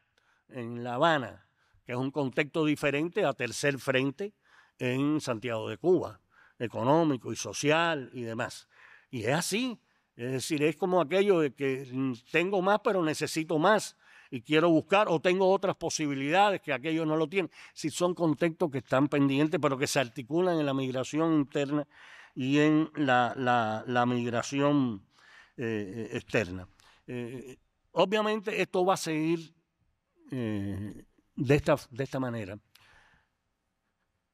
en La Habana, que es un contexto diferente a tercer frente en Santiago de Cuba, económico y social y demás. Y es así, es decir, es como aquello de que tengo más pero necesito más y quiero buscar o tengo otras posibilidades que aquello no lo tienen. Si son contextos que están pendientes, pero que se articulan en la migración interna y en la, migración eh, eh, externa. Eh, obviamente esto va a seguir de esta, de esta manera.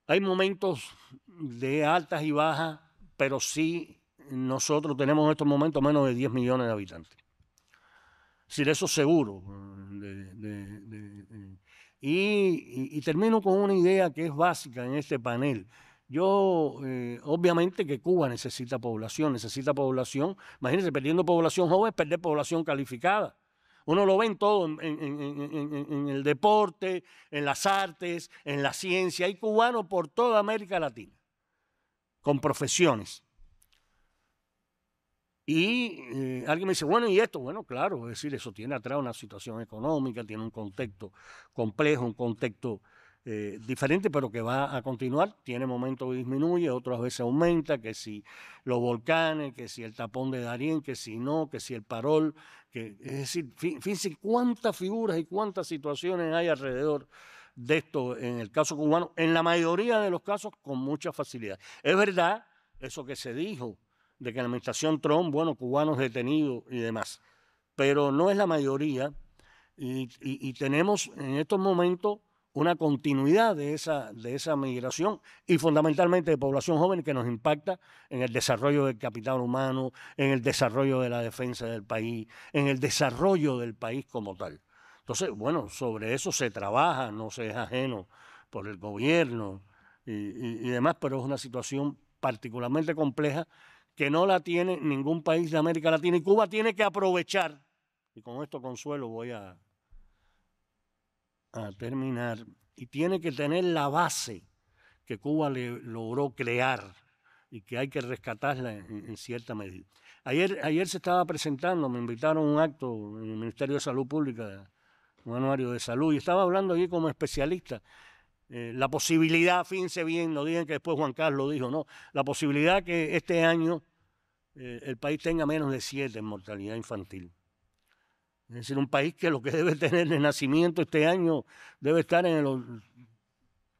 Hay momentos de altas y bajas, pero sí nosotros tenemos en estos momentos menos de 10 millones de habitantes. si eso seguro. y, termino con una idea que es básica en este panel. Yo, eh, obviamente que Cuba necesita población, necesita población. Imagínense, perdiendo población joven, perder población calificada. Uno lo ve en todo, en, el deporte, en las artes, en la ciencia. Hay cubanos por toda América Latina, con profesiones. Y eh, alguien me dice, bueno, ¿y esto? Bueno, claro, es decir, eso tiene atrás una situación económica, tiene un contexto complejo, un contexto eh, diferente, pero que va a continuar. Tiene momentos que disminuye, otras veces aumenta, que si los volcanes, que si el tapón de Darién, que si no, que si el parol, que, es decir, fíjense cuántas figuras y cuántas situaciones hay alrededor de esto en el caso cubano, en la mayoría de los casos con mucha facilidad. Es verdad eso que se dijo de que la administración Trump, bueno, cubanos detenidos y demás, pero no es la mayoría y tenemos en estos momentos una continuidad de esa, de esa migración y fundamentalmente de población joven que nos impacta en el desarrollo del capital humano, en el desarrollo de la defensa del país, en el desarrollo del país como tal. Entonces, bueno, sobre eso se trabaja, no se es ajeno por el gobierno y demás, pero es una situación particularmente compleja que no la tiene ningún país de América Latina y Cuba tiene que aprovechar, y con esto consuelo voy a a terminar y tiene que tener la base que Cuba le logró crear y que hay que rescatarla en, cierta medida. Ayer, ayer se estaba presentando, me invitaron a un acto en el Ministerio de Salud Pública, un anuario de salud, y estaba hablando allí como especialista. Eh, la posibilidad, fíjense bien, no digan que después Juan Carlos dijo, no, la posibilidad que este año eh, el país tenga menos de 7 en mortalidad infantil. Es decir, un país que lo que debe tener de nacimiento este año debe estar en los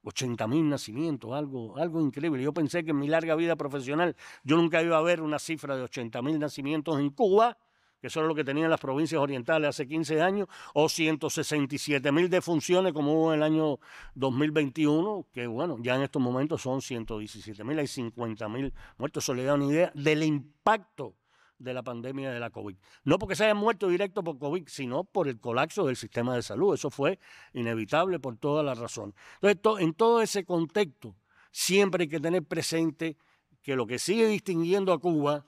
80 mil nacimientos, algo, algo increíble. Yo pensé que en mi larga vida profesional yo nunca iba a ver una cifra de 80 mil nacimientos en Cuba, que eso era lo que tenían las provincias orientales hace 15 años, o 167 mil defunciones como hubo en el año 2021, que bueno, ya en estos momentos son 117 mil, hay 50 mil muertos. Eso le da una idea del impacto de la pandemia de la COVID. No porque se hayan muerto directo por COVID, sino por el colapso del sistema de salud. Eso fue inevitable por toda la razón. Entonces, en todo ese contexto, siempre hay que tener presente que lo que sigue distinguiendo a Cuba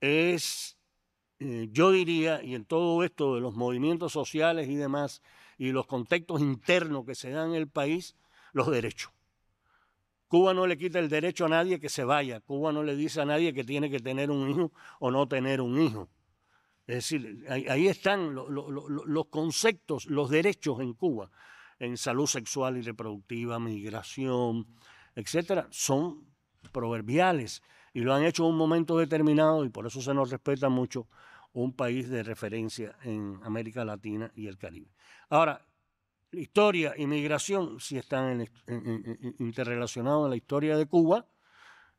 es, eh, yo diría, y en todo esto de los movimientos sociales y demás, y los contextos internos que se dan en el país, los derechos. Cuba no le quita el derecho a nadie que se vaya. Cuba no le dice a nadie que tiene que tener un hijo o no tener un hijo. Es decir, ahí, están los conceptos, los derechos en Cuba, en salud sexual y reproductiva, migración, etcétera, son proverbiales y lo han hecho en un momento determinado y por eso se nos respeta mucho un país de referencia en América Latina y el Caribe. Ahora, historia y migración si están interrelacionados en la historia de Cuba.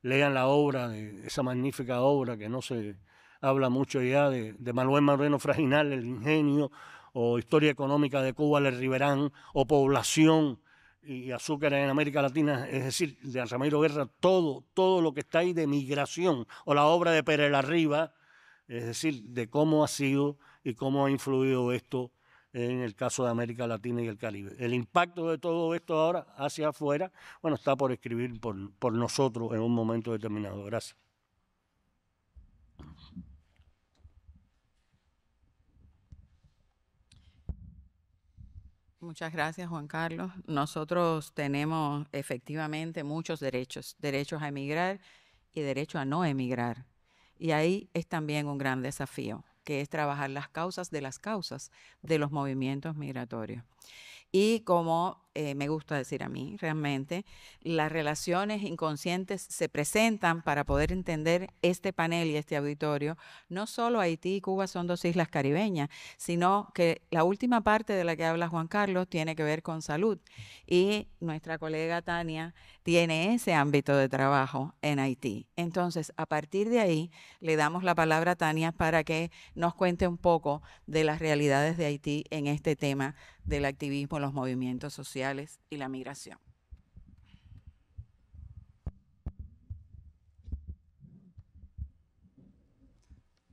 Lean la obra, de, esa magnífica obra que no se habla mucho ya de, Manuel Moreno Fraginal, El Ingenio, o Historia Económica de Cuba, Le Riverán, o Población y Azúcar en América Latina, es decir, de Ramiro Guerra, todo, todo lo que está ahí de migración, o la obra de Pérez Arriba, es decir, de cómo ha sido y cómo ha influido esto en el caso de América Latina y el Caribe. El impacto de todo esto ahora hacia afuera, bueno, está por escribir por, por nosotros en un momento determinado. Gracias. Muchas gracias, Juan Carlos. Nosotros tenemos efectivamente muchos derechos, derechos a emigrar y derecho a no emigrar. Y ahí es también un gran desafío que es trabajar las causas de las causas de los movimientos migratorios. Y como eh, me gusta decir a mí, realmente, las relaciones inconscientes se presentan para poder entender este panel y este auditorio. No solo Haití y Cuba son dos islas caribeñas, sino que la última parte de la que habla Juan Carlos tiene que ver con salud. Y nuestra colega Tania tiene ese ámbito de trabajo en Haití. Entonces, a partir de ahí, le damos la palabra a Tania para que nos cuente un poco de las realidades de Haití en este tema del activismo, los movimientos sociales y la migración.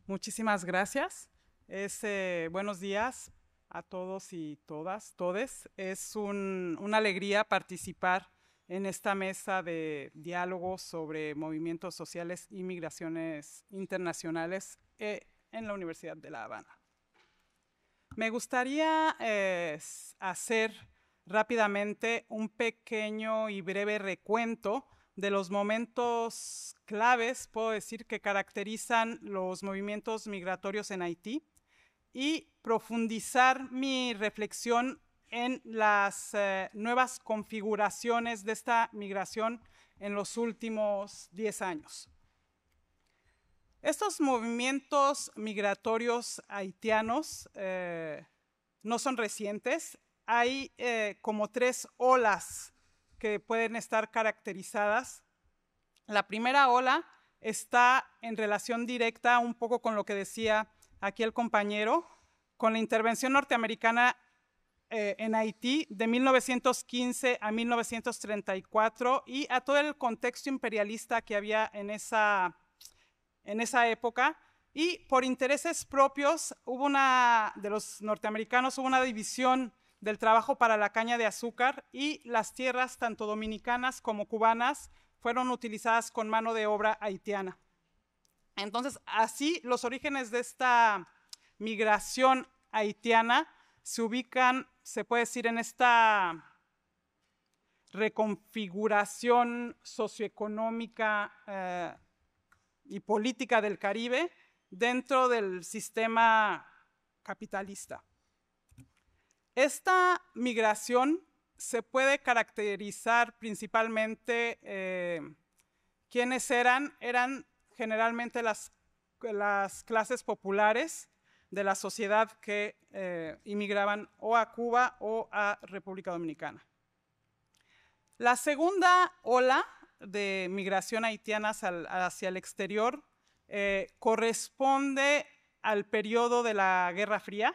Muchísimas gracias. Eh, buenos días a todos y todas, todes. Es una alegría participar en esta mesa de diálogo sobre movimientos sociales y migraciones internacionales eh, en la Universidad de La Habana. Me gustaría eh, hacer rápidamente un pequeño y breve recuento de los momentos claves, puedo decir, que caracterizan los movimientos migratorios en Haití y profundizar mi reflexión en las eh, nuevas configuraciones de esta migración en los últimos 10 años. Estos movimientos migratorios haitianos eh, no son recientes, hay eh, como tres olas que pueden estar caracterizadas. La primera ola está en relación directa un poco con lo que decía aquí el compañero, con la intervención norteamericana eh, en Haití de 1915 a 1934 y a todo el contexto imperialista que había en esa, en esa época. Y por intereses propios hubo una, de los norteamericanos, hubo una división del trabajo para la caña de azúcar y las tierras tanto dominicanas como cubanas fueron utilizadas con mano de obra haitiana. Entonces, así los orígenes de esta migración haitiana se ubican, se puede decir, en esta reconfiguración socioeconómica eh, y política del Caribe dentro del sistema capitalista. Esta migración se puede caracterizar principalmente eh, quienes eran, eran generalmente las, clases populares de la sociedad que eh, inmigraban o a Cuba o a República Dominicana. La segunda ola de migración haitiana hacia el exterior eh, corresponde al periodo de la Guerra Fría,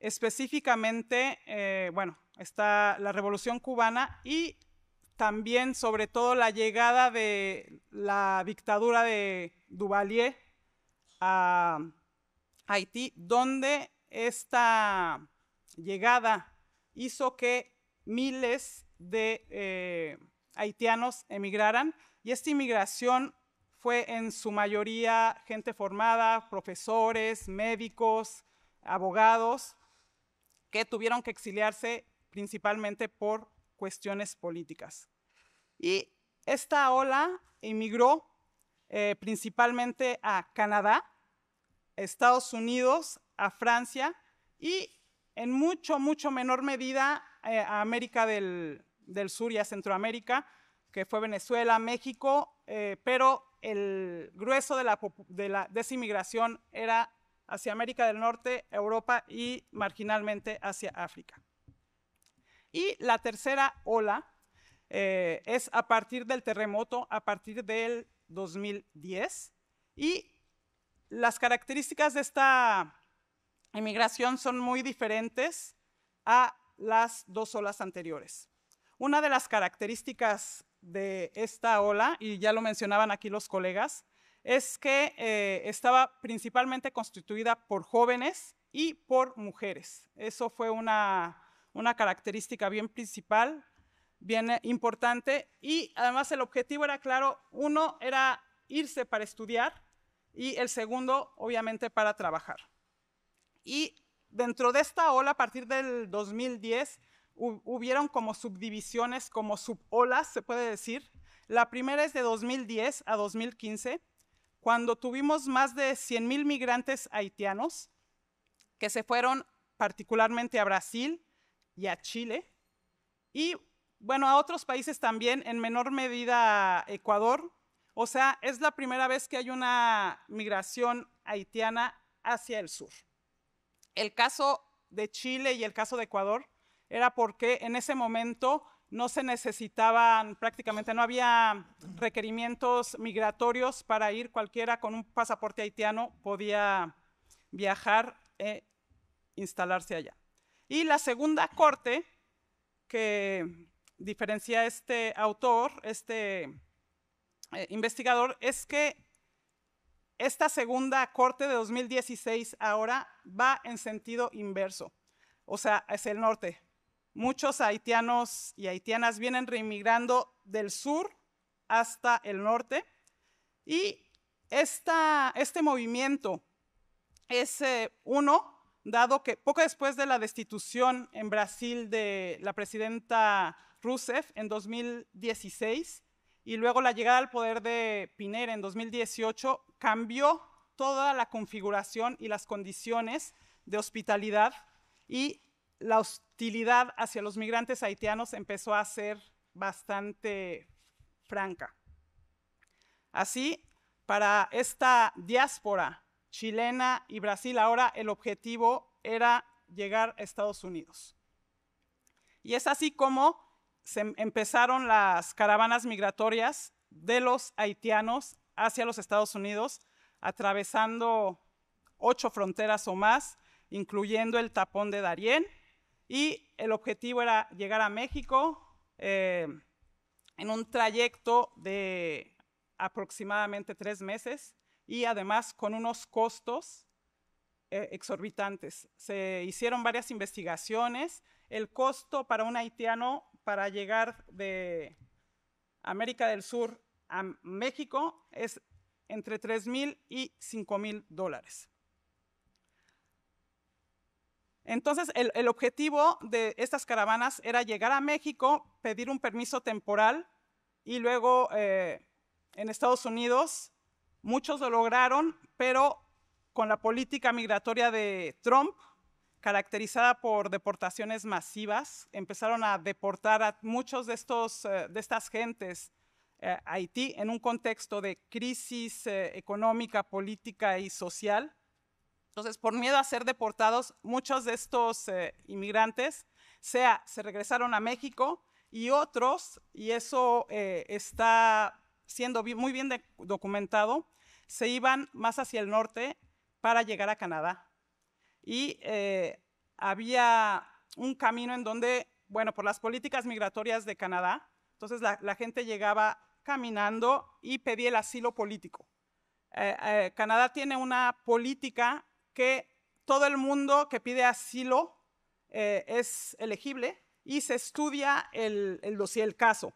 específicamente, eh, bueno, está la Revolución Cubana y también sobre todo la llegada de la dictadura de Duvalier a Haití, donde esta llegada hizo que miles de eh, haitianos emigraran y esta inmigración fue en su mayoría gente formada, profesores, médicos, abogados, que tuvieron que exiliarse principalmente por cuestiones políticas. Y esta ola emigró eh, principalmente a Canadá, Estados Unidos, a Francia y en mucho, mucho menor medida eh, a América del, Sur y a Centroamérica, que fue Venezuela, México, eh, pero el grueso de, la, de, de era hacia América del Norte, Europa y marginalmente hacia África. Y la tercera ola eh, es a partir del terremoto, a partir del 2010. Y las características de esta inmigración son muy diferentes a las dos olas anteriores. Una de las características de esta ola, y ya lo mencionaban aquí los colegas, es que eh, estaba principalmente constituida por jóvenes y por mujeres. Eso fue una, una característica bien principal, bien eh, importante. Y además el objetivo era claro, uno era irse para estudiar y el segundo, obviamente, para trabajar. Y dentro de esta ola, a partir del 2010, hubieron como subdivisiones, como subolas, se puede decir. La primera es de 2010 a 2015 cuando tuvimos más de 100.000 migrantes haitianos que se fueron particularmente a Brasil y a Chile y bueno, a otros países también, en menor medida Ecuador. O sea, es la primera vez que hay una migración haitiana hacia el sur. El caso de Chile y el caso de Ecuador era porque en ese momento no se necesitaban prácticamente, no había requerimientos migratorios para ir, cualquiera con un pasaporte haitiano podía viajar e instalarse allá. Y la segunda corte que diferencia este autor, este eh, investigador, es que esta segunda corte de 2016 ahora va en sentido inverso, o sea, es el norte, Muchos haitianos y haitianas vienen reemigrando del sur hasta el norte y esta, este movimiento es eh, uno dado que poco después de la destitución en Brasil de la presidenta Rousseff en 2016 y luego la llegada al poder de Pinera en 2018, cambió toda la configuración y las condiciones de hospitalidad y la hostilidad hacia los migrantes haitianos empezó a ser bastante franca. Así, para esta diáspora chilena y Brasil, ahora el objetivo era llegar a Estados Unidos. Y es así como se empezaron las caravanas migratorias de los haitianos hacia los Estados Unidos, atravesando ocho fronteras o más, incluyendo el tapón de Darién, y el objetivo era llegar a México eh, en un trayecto de aproximadamente tres meses y además con unos costos eh, exorbitantes. Se hicieron varias investigaciones. El costo para un haitiano para llegar de América del Sur a México es entre 3,000 y 5,000 dólares. Entonces, el, objetivo de estas caravanas era llegar a México, pedir un permiso temporal y luego eh, en Estados Unidos muchos lo lograron, pero con la política migratoria de Trump, caracterizada por deportaciones masivas, empezaron a deportar a muchos de, estos, eh, de estas gentes eh, a Haití en un contexto de crisis económica, política y social entonces, por miedo a ser deportados, muchos de estos eh, inmigrantes, sea se regresaron a México y otros, y eso eh, está siendo muy bien documentado, se iban más hacia el norte para llegar a Canadá. Y eh, había un camino en donde, bueno, por las políticas migratorias de Canadá, entonces la, gente llegaba caminando y pedía el asilo político. Canadá tiene una política que todo el mundo que pide asilo eh, es elegible y se estudia el, el y el caso.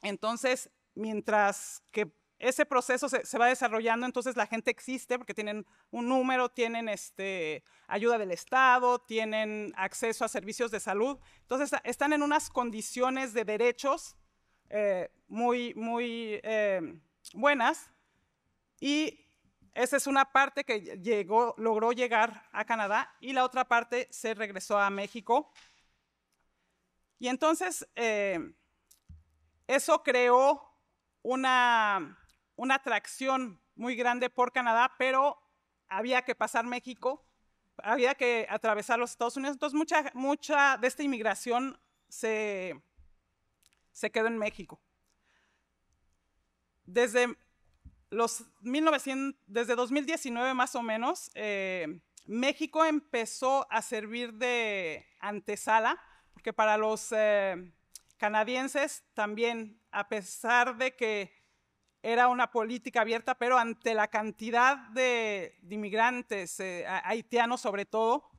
Entonces, mientras que ese proceso se, se, va desarrollando, entonces la gente existe porque tienen un número, tienen este, ayuda del Estado, tienen acceso a servicios de salud. Entonces, están en unas condiciones de derechos eh, muy, muy eh, buenas y esa es una parte que llegó, logró llegar a Canadá y la otra parte se regresó a México. Y entonces eh, eso creó una, una atracción muy grande por Canadá, pero había que pasar México, había que atravesar los Estados Unidos. Entonces mucha, mucha de esta inmigración se, se quedó en México. Desde los 1900, desde 2019 más o menos, eh, México empezó a servir de antesala, porque para los eh, canadienses también, a pesar de que era una política abierta, pero ante la cantidad de, inmigrantes, eh, haitianos sobre todo,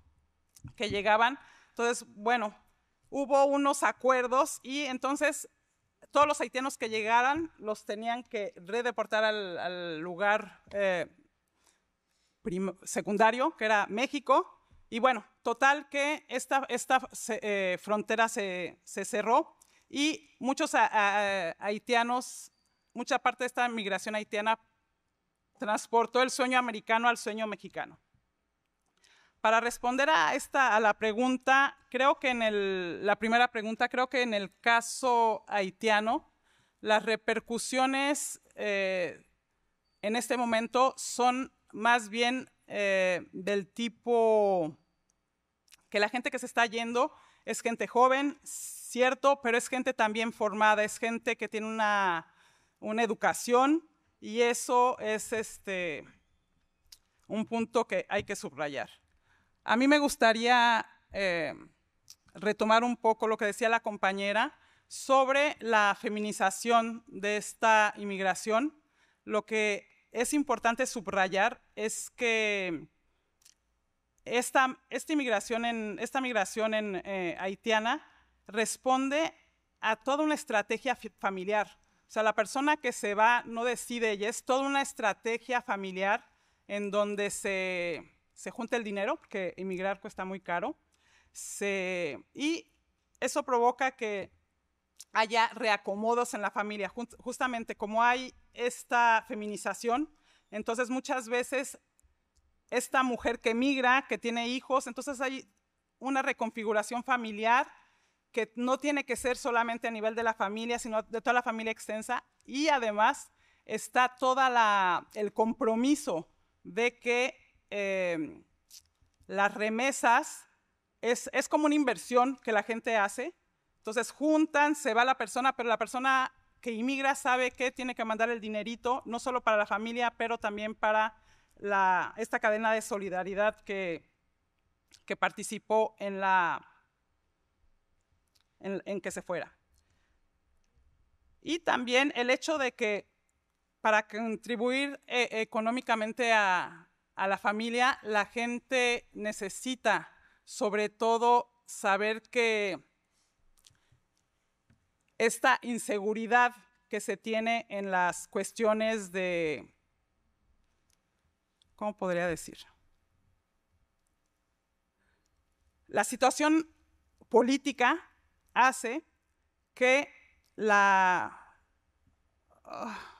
que llegaban, entonces, bueno, hubo unos acuerdos y entonces todos los haitianos que llegaran los tenían que redeportar al, lugar eh, secundario, que era México. Y bueno, total que esta, esta eh, frontera se, cerró y muchos haitianos, mucha parte de esta migración haitiana transportó el sueño americano al sueño mexicano para responder a esta a la pregunta, creo que en el, la primera pregunta, creo que en el caso haitiano, las repercusiones eh, en este momento son más bien eh, del tipo que la gente que se está yendo es gente joven, cierto, pero es gente también formada, es gente que tiene una, una educación y eso es este un punto que hay que subrayar. A mí me gustaría eh, retomar un poco lo que decía la compañera sobre la feminización de esta inmigración. Lo que es importante subrayar es que esta, esta inmigración en, esta migración en, eh, haitiana responde a toda una estrategia familiar. O sea, la persona que se va no decide, ella. es toda una estrategia familiar en donde se, se junta el dinero, porque emigrar cuesta muy caro, y eso provoca que haya reacomodos en la familia, justamente como hay esta feminización, entonces muchas veces esta mujer que emigra, que tiene hijos, entonces hay una reconfiguración familiar que no tiene que ser solamente a nivel de la familia, sino de toda la familia extensa. Y además está todo el compromiso de que Em, las remesas es, es, como una inversión que la gente hace. Entonces juntan, se va la persona, pero la persona que inmigra sabe que tiene que mandar el dinerito, no solo para la familia, pero también para la, esta cadena de solidaridad que, que participó en, la, en, que se fuera. Y también el hecho de que para contribuir eh, económicamente a, a la familia, la gente necesita sobre todo saber que esta inseguridad que se tiene en las cuestiones de, ¿cómo podría decir? La situación política hace que la... Ah,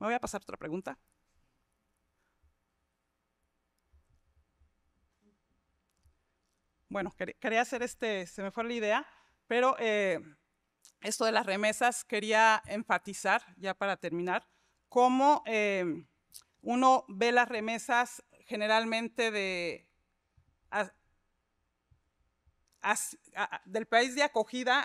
Me voy a pasar otra pregunta. Bueno, quería hacer este, se me fue la idea, pero eh, esto de las remesas quería enfatizar, ya para terminar, cómo eh, uno ve las remesas generalmente de, del país de acogida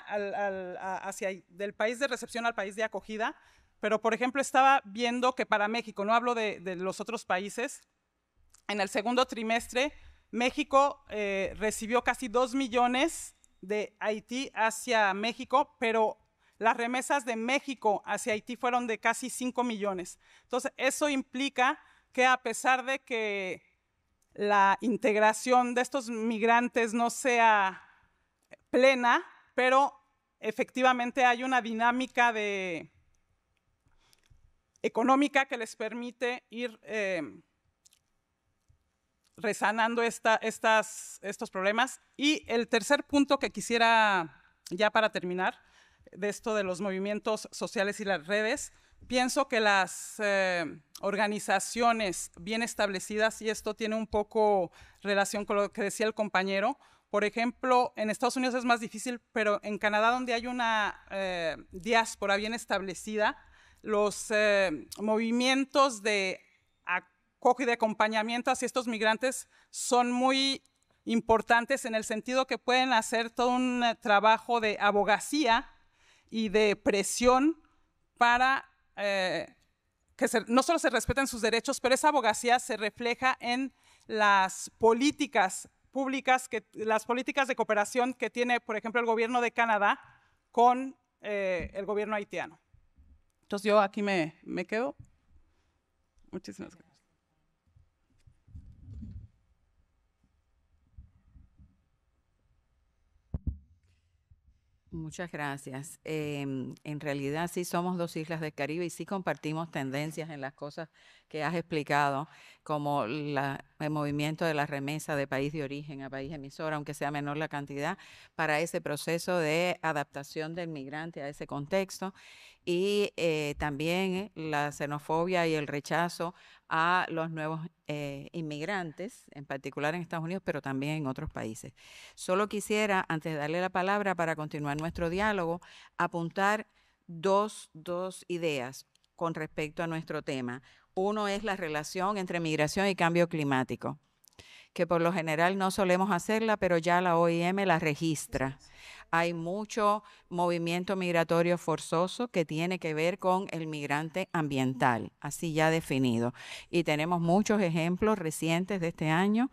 hacia del país de recepción al país de acogida pero por ejemplo estaba viendo que para México, no hablo de, los otros países, en el segundo trimestre México eh, recibió casi 2 millones de Haití hacia México, pero las remesas de México hacia Haití fueron de casi 5 millones. Entonces, eso implica que a pesar de que la integración de estos migrantes no sea plena, pero efectivamente hay una dinámica de, económica que les permite ir em, resanando estas, estos problemas. Y el tercer punto que quisiera, ya para terminar, de esto de los movimientos sociales y las redes, pienso que las em, organizaciones bien establecidas, y esto tiene un poco relación con lo que decía el compañero, por ejemplo, en Estados Unidos es más difícil, pero en Canadá, donde hay una em, diáspora bien establecida, los eh, movimientos de y de acompañamiento hacia estos migrantes son muy importantes en el sentido que pueden hacer todo un eh, trabajo de abogacía y de presión para eh, que no solo se respeten sus derechos, pero esa abogacía se refleja en las políticas públicas, que, las políticas de cooperación que tiene, por ejemplo, el gobierno de Canadá con el gobierno haitiano. Entonces yo aquí me, quedo. Muchísimas gracias. Muchas gracias. Em, en realidad sí somos dos islas del Caribe y sí compartimos tendencias en las cosas que has explicado, como la, el movimiento de la remesa de país de origen a país emisor, aunque sea menor la cantidad, para ese proceso de adaptación del migrante a ese contexto y eh, también la xenofobia y el rechazo a los nuevos eh, inmigrantes, en particular en Estados Unidos, pero también en otros países. Solo quisiera, antes de darle la palabra para continuar nuestro diálogo, apuntar dos, dos ideas con respecto a nuestro tema. Uno es la relación entre migración y cambio climático, que por lo general no solemos hacerla, pero ya la OIM la registra hay mucho movimiento migratorio forzoso que tiene que ver con el migrante ambiental, así ya definido. Y tenemos muchos ejemplos recientes de este año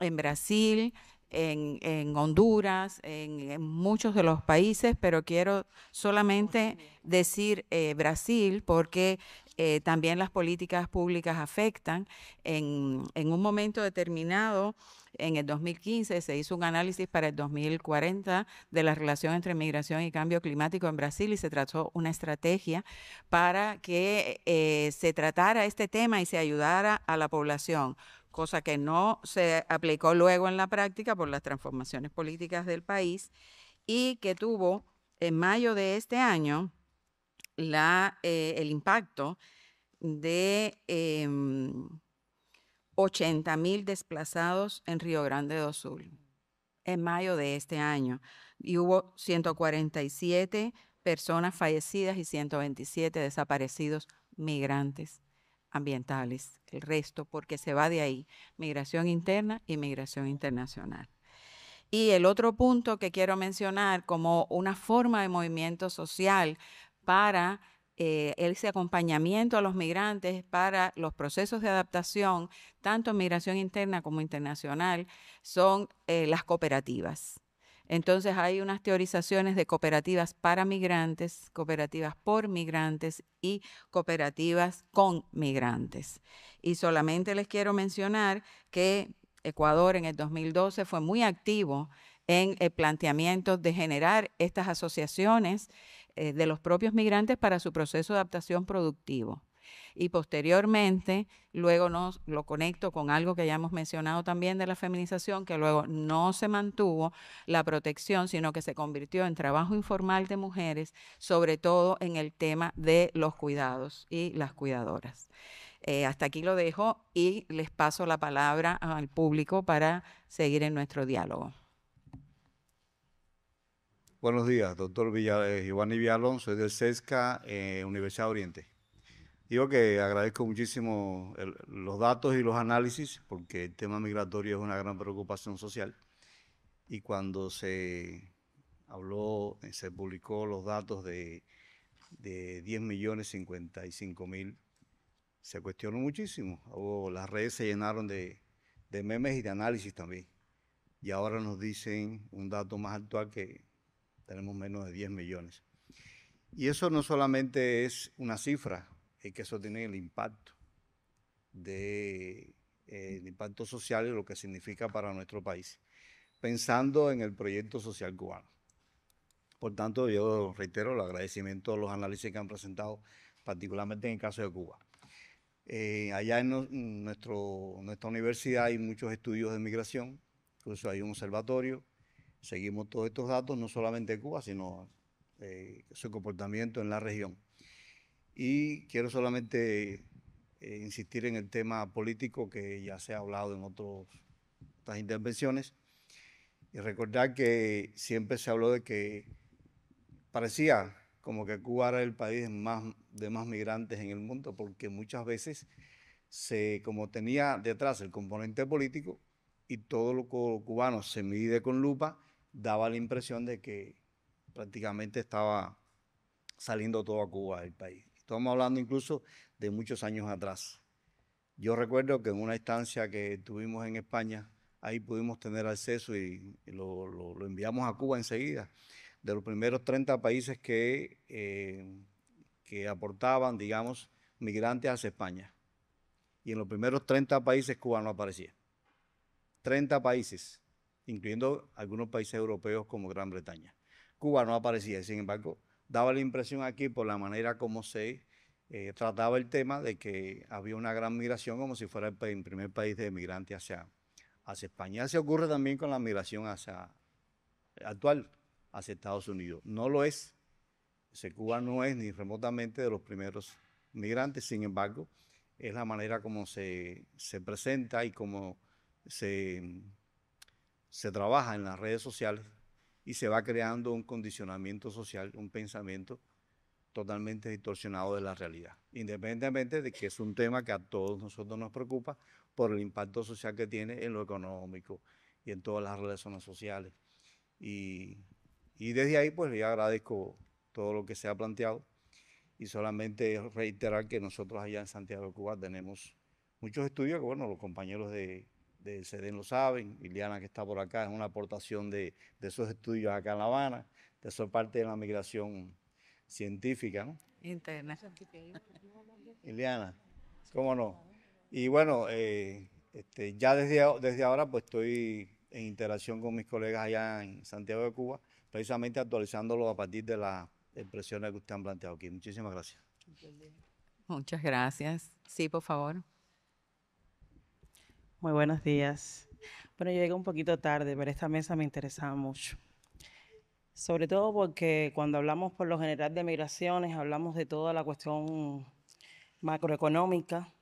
en Brasil, en, Honduras, en, muchos de los países, pero quiero solamente decir eh, Brasil porque eh, también las políticas públicas afectan. En, un momento determinado, en el 2015, se hizo un análisis para el 2040 de la relación entre migración y cambio climático en Brasil y se trató una estrategia para que eh, se tratara este tema y se ayudara a la población cosa que no se aplicó luego en la práctica por las transformaciones políticas del país y que tuvo en mayo de este año la, eh, el impacto de 80,000 em, 80 mil desplazados en Río Grande do Sul en mayo de este año y hubo 147 personas fallecidas y 127 desaparecidos migrantes ambientales, el resto, porque se va de ahí, migración interna y migración internacional. Y el otro punto que quiero mencionar como una forma de movimiento social para eh, ese acompañamiento a los migrantes para los procesos de adaptación, tanto en migración interna como internacional, son eh, las cooperativas. Entonces hay unas teorizaciones de cooperativas para migrantes, cooperativas por migrantes y cooperativas con migrantes. Y solamente les quiero mencionar que Ecuador en el 2012 fue muy activo en el planteamiento de generar estas asociaciones eh, de los propios migrantes para su proceso de adaptación productivo. Y posteriormente, luego nos, lo conecto con algo que ya hemos mencionado también de la feminización, que luego no se mantuvo la protección, sino que se convirtió en trabajo informal de mujeres, sobre todo en el tema de los cuidados y las cuidadoras. Eh, hasta aquí lo dejo y les paso la palabra al público para seguir en nuestro diálogo. Buenos días, doctor Villa, eh, Giovanni Villalón, soy del CESCA, eh, Universidad Oriente. Digo que agradezco muchísimo los datos y los análisis, porque el tema migratorio es una gran preocupación social. Y cuando se habló, eh, se publicó los datos de, 10 millones 55 mil, se cuestionó muchísimo. las redes se llenaron de memes y de análisis también. Y ahora nos dicen un dato más actual que tenemos menos de 10 millones. Y eso no solamente es una cifra, es que eso tiene el impacto de eh, el impacto social y lo que significa para nuestro país, pensando en el proyecto social cubano. Por tanto, yo reitero el agradecimiento a los análisis que han presentado, particularmente en el caso de Cuba. Eh, allá en, nuestra universidad hay muchos estudios de migración, incluso hay un observatorio, Seguimos todos estos datos, no solamente de Cuba, sino eh, su comportamiento en la región. Y quiero solamente eh, insistir en el tema político que ya se ha hablado en otras intervenciones y recordar que siempre se habló de que parecía como que Cuba era el país más, de más migrantes en el mundo porque muchas veces se, como tenía detrás el componente político y todo lo cubano se mide con lupa, daba la impresión de que prácticamente estaba saliendo todo a Cuba del país. Estamos hablando incluso de muchos años atrás. Yo recuerdo que en una instancia que tuvimos en España, ahí pudimos tener acceso y, lo, enviamos a Cuba enseguida. De los primeros 30 países que, eh, que aportaban, digamos, migrantes hacia España. Y en los primeros 30 países Cuba no aparecía. 30 países incluyendo algunos países europeos como Gran Bretaña. Cuba no aparecía, sin embargo, daba la impresión aquí por la manera como se eh, trataba el tema de que había una gran migración como si fuera el, primer país de migrantes hacia, hacia España. Se ocurre también con la migración hacia, actual hacia Estados Unidos. No lo es. Cuba no es ni remotamente de los primeros migrantes, sin embargo, es la manera como se, se presenta y como se se trabaja en las redes sociales y se va creando un condicionamiento social, un pensamiento totalmente distorsionado de la realidad, independientemente de que es un tema que a todos nosotros nos preocupa por el impacto social que tiene en lo económico y en todas las relaciones sociales. Y, desde ahí, pues le agradezco todo lo que se ha planteado y solamente reiterar que nosotros allá en Santiago de Cuba tenemos muchos estudios que, bueno, los compañeros de de Seden lo saben, Liliana que está por acá, es una aportación de, de estudios acá en La Habana, de su parte de la migración científica, ¿no? Interna. Liliana, ¿cómo no? Y bueno, eh, este, ya desde, desde ahora pues estoy en interacción con mis colegas allá en Santiago de Cuba, precisamente actualizándolo a partir de las expresiones que usted han planteado aquí. Muchísimas gracias. Muchas gracias. Sí, por favor. Muy buenos días. Bueno, yo llegué un poquito tarde, pero esta mesa me interesaba mucho. Sobre todo porque cuando hablamos por lo general de migraciones, hablamos de toda la cuestión macroeconómica,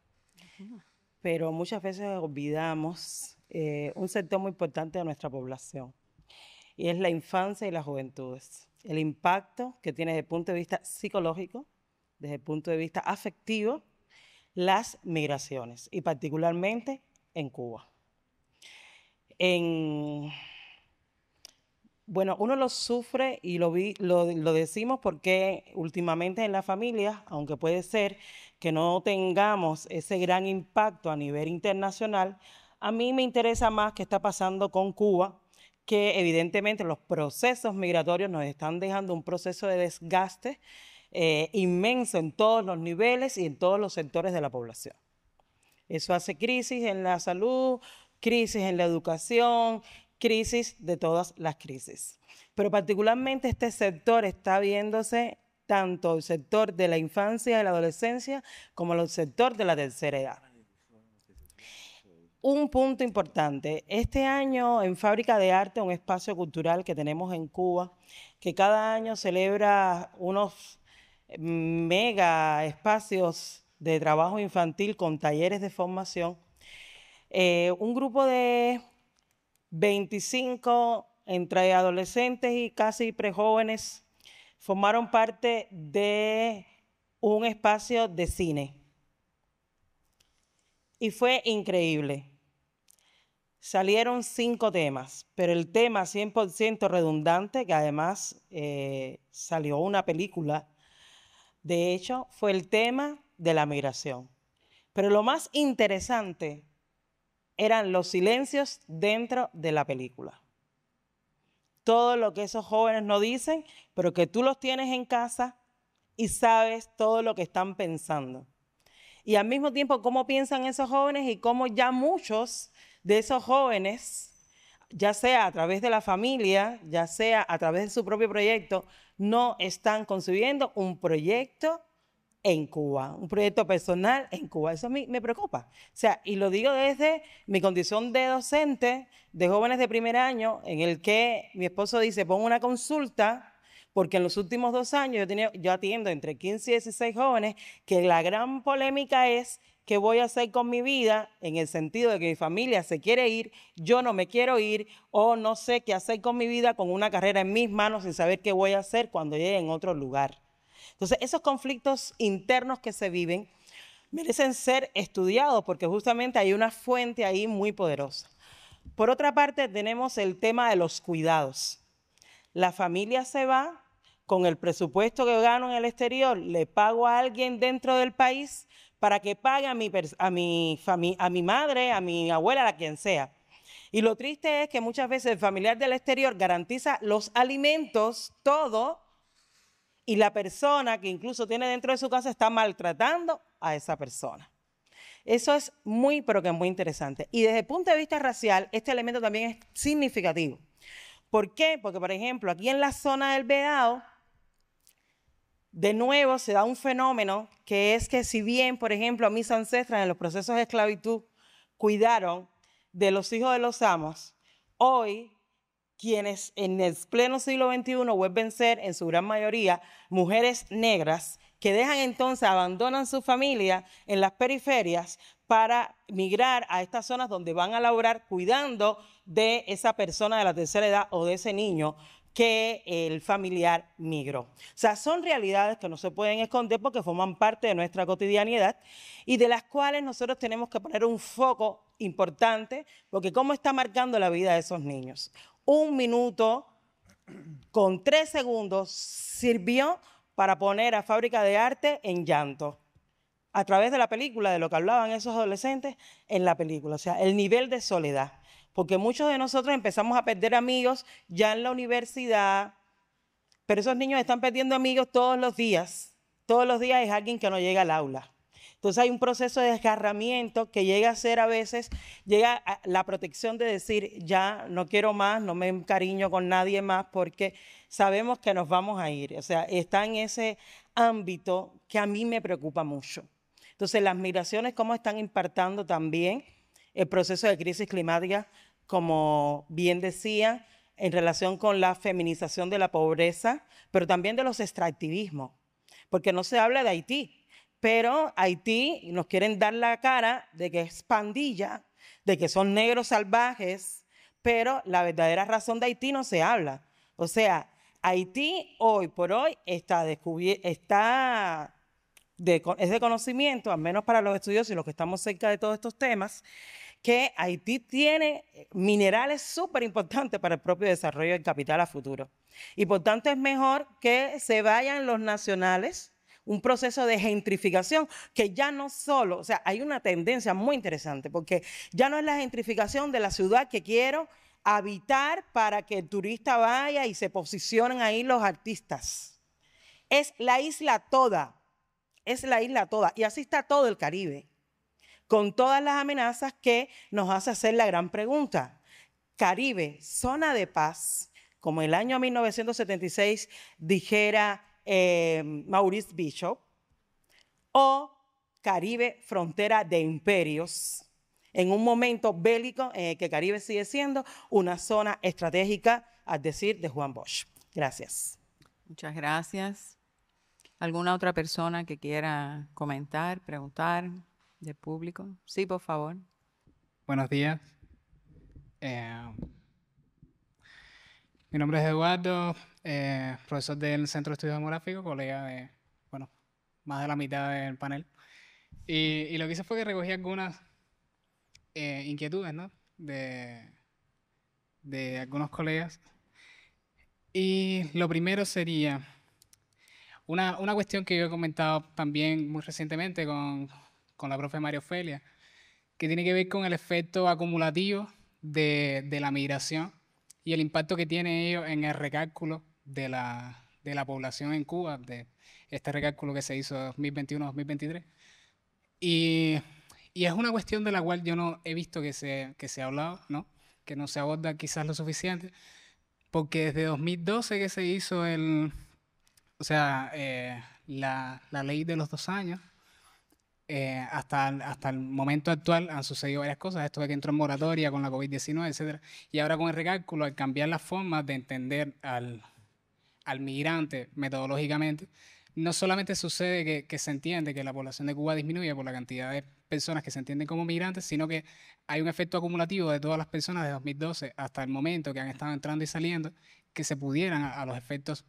pero muchas veces olvidamos eh, un sector muy importante de nuestra población, y es la infancia y las juventudes. El impacto que tiene desde el punto de vista psicológico, desde el punto de vista afectivo, las migraciones, y particularmente en Cuba. bueno, uno lo sufre y lo, lo, decimos porque últimamente en la familia, aunque puede ser que no tengamos ese gran impacto a nivel internacional, a mí me interesa más qué está pasando con Cuba, que evidentemente los procesos migratorios nos están dejando un proceso de desgaste eh, inmenso en todos los niveles y en todos los sectores de la población. Eso hace crisis en la salud, crisis en la educación, crisis de todas las crisis. Pero particularmente este sector está viéndose tanto el sector de la infancia y la adolescencia como el sector de la tercera edad. Un punto importante, este año en Fábrica de Arte, un espacio cultural que tenemos en Cuba, que cada año celebra unos mm, mega espacios de trabajo infantil con talleres de formación. Eh, un grupo de 25 entre adolescentes y casi prejóvenes formaron parte de un espacio de cine. Y fue increíble. Salieron cinco temas, pero el tema 100% redundante, que además eh, salió una película, de hecho, fue el tema de la migración. Pero lo más interesante eran los silencios dentro de la película. Todo lo que esos jóvenes no dicen, pero que tú los tienes en casa y sabes todo lo que están pensando. Y al mismo tiempo cómo piensan esos jóvenes y cómo ya muchos de esos jóvenes, ya sea a través de la familia, ya sea a través de su propio proyecto, no están concibiendo un proyecto en Cuba, un proyecto personal en Cuba. Eso me preocupa. O sea, y lo digo desde mi condición de docente de jóvenes de primer año, en el que mi esposo dice, pon una consulta, porque en los últimos dos años yo, yo atiendo entre 15 y 16 jóvenes, que la gran polémica es qué voy a hacer con mi vida, en el sentido de que mi familia se quiere ir, yo no me quiero ir, o no sé qué hacer con mi vida con una carrera en mis manos sin saber qué voy a hacer cuando llegue en otro lugar. Entonces, esos conflictos internos que se viven merecen ser estudiados porque justamente hay una fuente ahí muy poderosa. Por otra parte, tenemos el tema de los cuidados. La familia se va con el presupuesto que gano en el exterior, le pago a alguien dentro del país para que pague a mi, a mi, a mi madre, a mi abuela, a quien sea. Y lo triste es que muchas veces el familiar del exterior garantiza los alimentos, todo, y la persona que incluso tiene dentro de su casa está maltratando a esa persona. Eso es muy, pero que es muy interesante. Y desde el punto de vista racial, este elemento también es significativo. ¿Por qué? Porque, por ejemplo, aquí en la zona del Vedado, de nuevo se da un fenómeno que es que si bien, por ejemplo, mis ancestras en los procesos de esclavitud cuidaron de los hijos de los amos, hoy quienes en el pleno siglo XXI vuelven a ser, en su gran mayoría, mujeres negras, que dejan entonces, abandonan su familia en las periferias para migrar a estas zonas donde van a laborar cuidando de esa persona de la tercera edad o de ese niño que el familiar migró. O sea, son realidades que no se pueden esconder porque forman parte de nuestra cotidianidad y de las cuales nosotros tenemos que poner un foco importante porque cómo está marcando la vida de esos niños un minuto con tres segundos sirvió para poner a Fábrica de Arte en llanto. A través de la película, de lo que hablaban esos adolescentes en la película, o sea, el nivel de soledad. Porque muchos de nosotros empezamos a perder amigos ya en la universidad, pero esos niños están perdiendo amigos todos los días. Todos los días es alguien que no llega al aula. Entonces hay un proceso de desgarramiento que llega a ser a veces, llega a la protección de decir, ya no quiero más, no me encariño con nadie más porque sabemos que nos vamos a ir. O sea, está en ese ámbito que a mí me preocupa mucho. Entonces las migraciones, cómo están impactando también el proceso de crisis climática, como bien decía, en relación con la feminización de la pobreza, pero también de los extractivismos, porque no se habla de Haití, pero Haití nos quieren dar la cara de que es pandilla, de que son negros salvajes, pero la verdadera razón de Haití no se habla. O sea, Haití hoy por hoy está está de, es de conocimiento, al menos para los estudios y los que estamos cerca de todos estos temas, que Haití tiene minerales súper importantes para el propio desarrollo del capital a futuro. Y por tanto es mejor que se vayan los nacionales un proceso de gentrificación que ya no solo, o sea, hay una tendencia muy interesante porque ya no es la gentrificación de la ciudad que quiero habitar para que el turista vaya y se posicionen ahí los artistas. Es la isla toda, es la isla toda y así está todo el Caribe con todas las amenazas que nos hace hacer la gran pregunta. Caribe, zona de paz, como el año 1976 dijera eh, Maurice Bishop, o Caribe, frontera de imperios, en un momento bélico en eh, que Caribe sigue siendo una zona estratégica, a decir, de Juan Bosch. Gracias. Muchas gracias. ¿Alguna otra persona que quiera comentar, preguntar de público? Sí, por favor. Buenos días. Eh, mi nombre es Eduardo, eh, profesor del Centro de Estudios Demográficos, colega de, bueno, más de la mitad del panel. Y, lo que hice fue que recogí algunas eh, inquietudes, ¿no? De, de algunos colegas. Y lo primero sería una, una, cuestión que yo he comentado también muy recientemente con, con, la profe María Ofelia, que tiene que ver con el efecto acumulativo de, de la migración y el impacto que tiene ello en el recálculo de la, de la población en Cuba, de este recálculo que se hizo 2021-2023. Y, y, es una cuestión de la cual yo no he visto que se, que se ha hablado, ¿no? que no se aborda quizás lo suficiente, porque desde 2012 que se hizo el, o sea, eh, la, la, ley de los dos años, eh, hasta, hasta el momento actual han sucedido varias cosas, esto de que entró en moratoria con la COVID-19, etc. Y ahora con el recálculo, al cambiar las forma de entender al, al migrante metodológicamente, no solamente sucede que, se entiende que la población de Cuba disminuye por la cantidad de personas que se entienden como migrantes, sino que hay un efecto acumulativo de todas las personas de 2012 hasta el momento que han estado entrando y saliendo, que se pudieran a, los efectos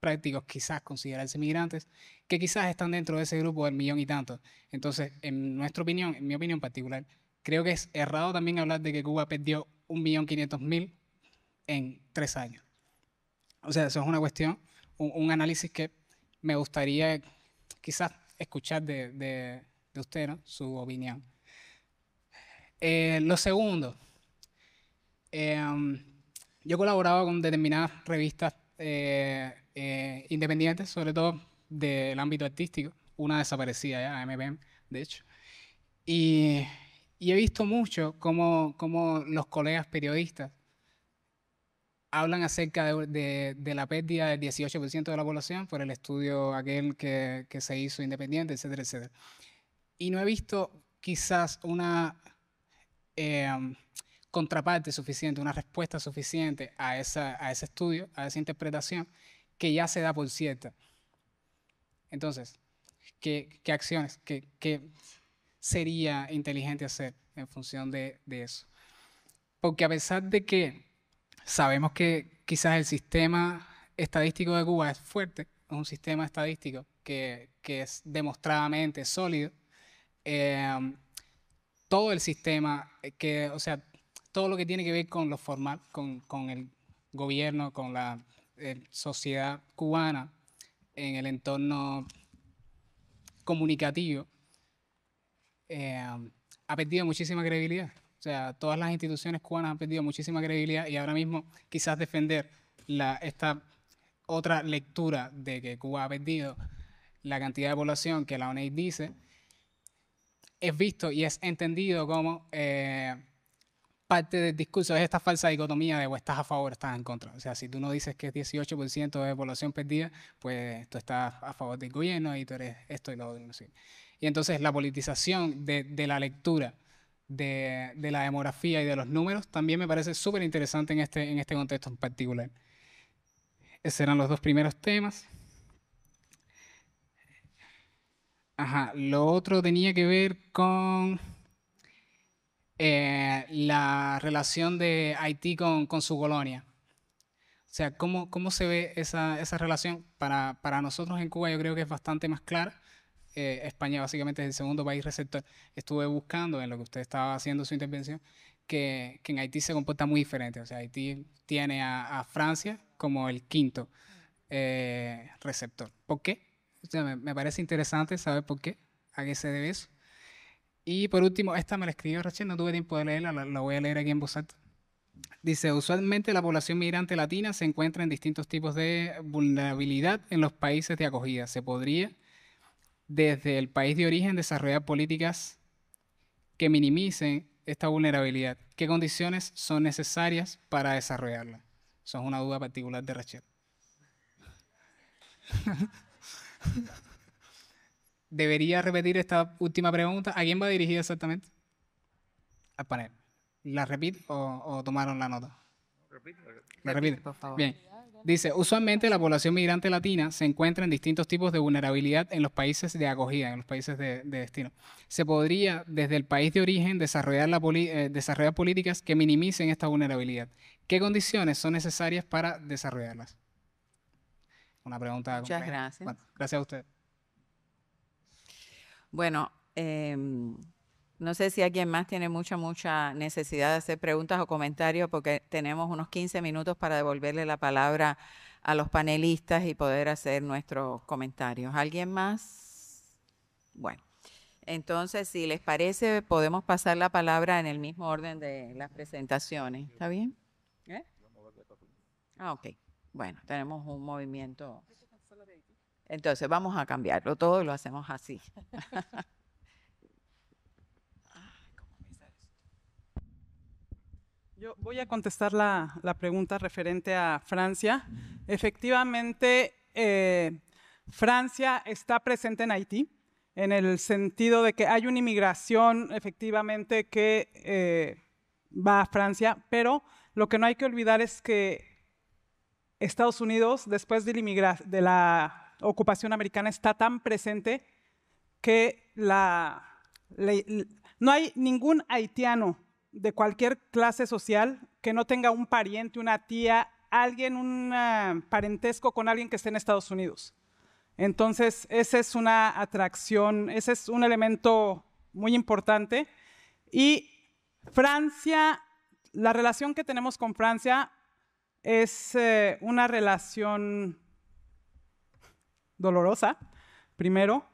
prácticos quizás considerarse migrantes, que quizás están dentro de ese grupo del millón y tanto. Entonces, en nuestra opinión, en mi opinión particular, creo que es errado también hablar de que Cuba perdió un millón quinientos mil en tres años. O sea, eso es una cuestión, un, análisis que me gustaría quizás escuchar de, de, usted, su opinión. Eh, lo segundo, em, yo colaboraba con determinadas revistas eh, eh, independientes, sobre todo del ámbito artístico, una desaparecida ya, MPM, de hecho. Y, he visto mucho cómo los colegas periodistas hablan acerca de, la pérdida del 18% de la población por el estudio aquel que, se hizo independiente, etcétera, etcétera. Y no he visto quizás una em, contraparte suficiente, una respuesta suficiente a, a ese estudio, a esa interpretación, que ya se da por cierta. Entonces, ¿qué, acciones, qué, sería inteligente hacer en función de eso? Porque a pesar de que sabemos que quizás el sistema estadístico de Cuba es fuerte, es un sistema estadístico que, es demostradamente sólido. Em, todo el sistema, o sea, todo lo que tiene que ver con lo formal, con, el gobierno, con la sociedad cubana, en el entorno comunicativo, em, ha perdido muchísima credibilidad. O sea, todas las instituciones cubanas han perdido muchísima credibilidad y ahora mismo quizás defender la, esta otra lectura de que Cuba ha perdido la cantidad de población que la ONU dice, es visto y es entendido como eh, parte del discurso, de esta falsa dicotomía de o pues, estás a favor o estás en contra. O sea, si tú no dices que es 18% de población perdida, pues tú estás a favor del gobierno y tú eres esto y lo otro. Y entonces la politización de, de la lectura de, la demografía y de los números también me parece súper interesante en este, en este contexto en particular. Esos eran los dos primeros temas. Ajá, lo otro tenía que ver con eh, la relación de Haití con, su colonia. O sea, cómo, se ve esa, relación para, para nosotros en Cuba yo creo que es bastante más clara eh, España básicamente es el segundo país receptor. Estuve buscando en lo que usted estaba haciendo su intervención que, en Haití se comporta muy diferente. O sea, Haití tiene a, Francia como el quinto eh, receptor. ¿Por qué? me, parece interesante saber por qué, a qué se debe eso. Y por último, esta me la escribió Rachel, no tuve tiempo de leerla, la, la voy a leer aquí en voz alta. Dice, usualmente la población migrante latina se encuentra en distintos tipos de vulnerabilidad en los países de acogida. Se podría desde el país de origen desarrollar políticas que minimicen esta vulnerabilidad? ¿Qué condiciones son necesarias para desarrollarla? Esa es una duda particular de Rachel. Debería repetir esta última pregunta. ¿A quién va dirigida exactamente? Al panel. ¿La repito o, tomaron la nota? La Bien. Dice, usualmente la población migrante latina se encuentra en distintos tipos de vulnerabilidad en los países de acogida, en los países de, destino. Se podría, desde el país de origen, eh, desarrollar, políticas que minimicen esta vulnerabilidad. ¿Qué condiciones son necesarias para desarrollarlas? Una pregunta. Muchas gracias. gracias a usted. Bueno, em, no sé si alguien más tiene mucha, mucha necesidad de hacer preguntas o comentarios porque tenemos unos 15 minutos para devolverle la palabra a los panelistas y poder hacer nuestros comentarios. ¿Alguien más? Bueno, entonces, si les parece, podemos pasar la palabra en el mismo orden de las presentaciones. ¿Está bien? ¿Eh? Ah, ok. Bueno, tenemos un movimiento. Entonces, vamos a cambiarlo todo y lo hacemos así. Yo voy a contestar la, pregunta referente a Francia. Efectivamente, eh, Francia está presente en Haití, en el sentido de que hay una inmigración efectivamente que eh, va a Francia, pero lo que no hay que olvidar es que Estados Unidos, después de la, ocupación americana, está tan presente que no hay ningún haitiano de cualquier clase social que no tenga un pariente, una tía, alguien, un eh, parentesco con alguien que esté en Estados Unidos. Entonces, esa es una atracción, ese es un elemento muy importante. Y Francia, la relación que tenemos con Francia es eh, una relación dolorosa, primero.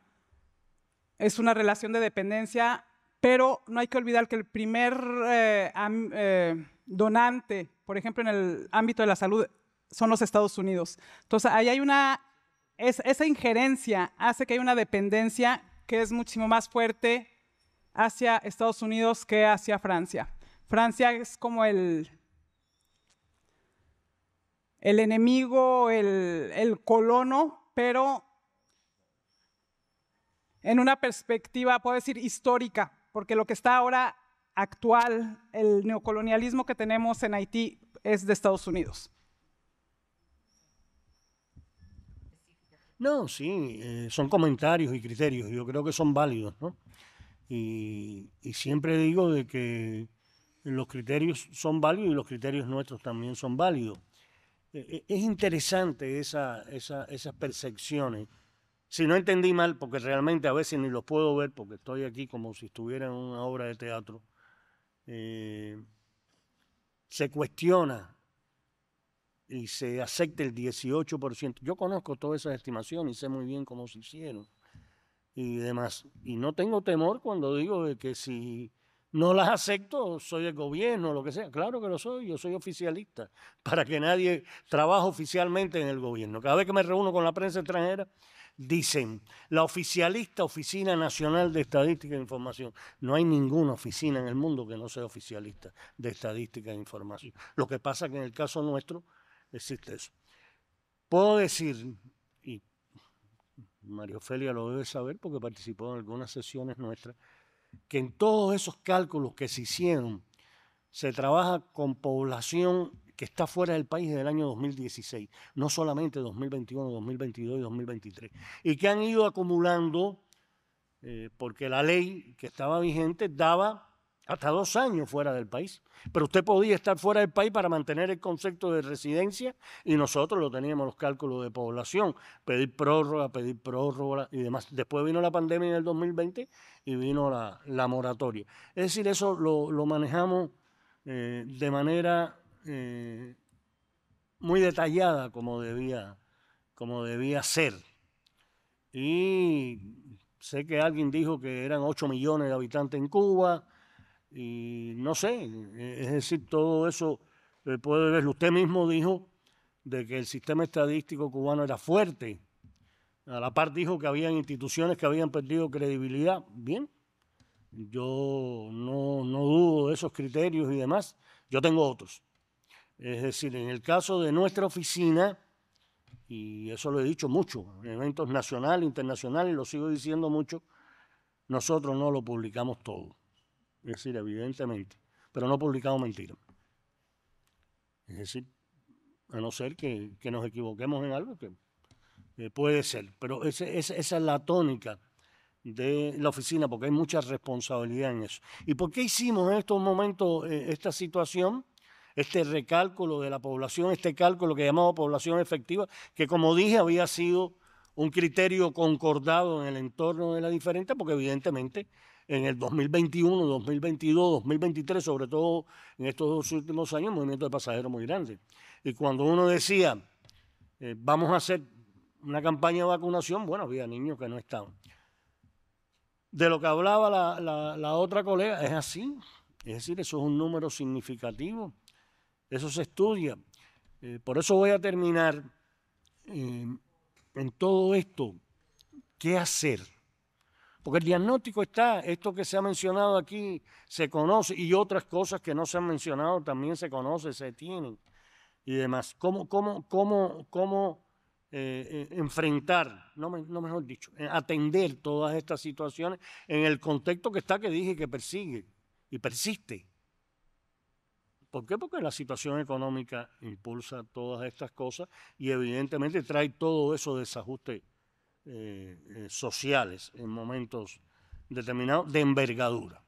Es una relación de dependencia pero no hay que olvidar que el primer eh, eh, donante, por ejemplo, en el ámbito de la salud, son los Estados Unidos. Entonces, ahí hay una, esa injerencia hace que haya una dependencia que es muchísimo más fuerte hacia Estados Unidos que hacia Francia. Francia es como el, el enemigo, el, el colono, pero en una perspectiva, puedo decir, histórica porque lo que está ahora actual, el neocolonialismo que tenemos en Haití es de Estados Unidos. No, sí, eh, son comentarios y criterios, yo creo que son válidos, ¿no? Y, siempre digo de que los criterios son válidos y los criterios nuestros también son válidos. Eh, eh, es interesante esas percepciones si no entendí mal, porque realmente a veces ni los puedo ver, porque estoy aquí como si estuviera en una obra de teatro, eh, se cuestiona y se acepta el 18%. Yo conozco todas esas estimaciones y sé muy bien cómo se hicieron y demás. Y no tengo temor cuando digo de que si no las acepto, soy el gobierno, lo que sea. Claro que lo soy, yo soy oficialista, para que nadie trabaje oficialmente en el gobierno. Cada vez que me reúno con la prensa extranjera, dicen, la oficialista Oficina Nacional de Estadística e Información. No hay ninguna oficina en el mundo que no sea oficialista de Estadística e Información. Lo que pasa es que en el caso nuestro existe eso. Puedo decir, y Mario Ofelia lo debe saber porque participó en algunas sesiones nuestras, que en todos esos cálculos que se hicieron se trabaja con población que está fuera del país desde el año 2016, no solamente 2021, 2022 y 2023, y que han ido acumulando, eh, porque la ley que estaba vigente daba hasta dos años fuera del país, pero usted podía estar fuera del país para mantener el concepto de residencia y nosotros lo teníamos los cálculos de población, pedir prórroga, pedir prórroga y demás. Después vino la pandemia en el 2020 y vino la, moratoria. Es decir, eso lo, manejamos eh, de manera eh, muy detallada como debía, como debía ser. Y sé que alguien dijo que eran 8 millones de habitantes en Cuba, y no sé, eh, es decir, todo eso eh, puede ver Usted mismo dijo de que el sistema estadístico cubano era fuerte. A la par dijo que habían instituciones que habían perdido credibilidad. Bien, yo no, no dudo de esos criterios y demás. Yo tengo otros. Es decir, en el caso de nuestra oficina, y eso lo he dicho mucho, en eventos nacionales, internacionales, lo sigo diciendo mucho, nosotros no lo publicamos todo. Es decir, evidentemente, pero no publicamos mentiras. Es decir, a no ser que, nos equivoquemos en algo, que puede ser, pero esa es la tónica de la oficina, porque hay mucha responsabilidad en eso. ¿Y por qué hicimos en estos momentos eh, esta situación? este recálculo de la población, este cálculo que llamamos población efectiva, que como dije había sido un criterio concordado en el entorno de la diferente, porque evidentemente en el 2021, 2022, 2023, sobre todo en estos dos últimos años, el movimiento de pasajeros muy grande. Y cuando uno decía, eh, vamos a hacer una campaña de vacunación, bueno, había niños que no estaban. De lo que hablaba la otra colega, es así. Es decir, eso es un número significativo eso se estudia. Eh, por eso voy a terminar eh, en todo esto. ¿Qué hacer? Porque el diagnóstico está, esto que se ha mencionado aquí se conoce y otras cosas que no se han mencionado también se conocen, se tienen y demás. ¿Cómo, eh, enfrentar, no, no, mejor dicho, atender todas estas situaciones en el contexto que está que dije que persigue y persiste? ¿Por qué? Porque la situación económica impulsa todas estas cosas y evidentemente trae todo eso de desajustes eh, eh, sociales en momentos determinados de envergadura.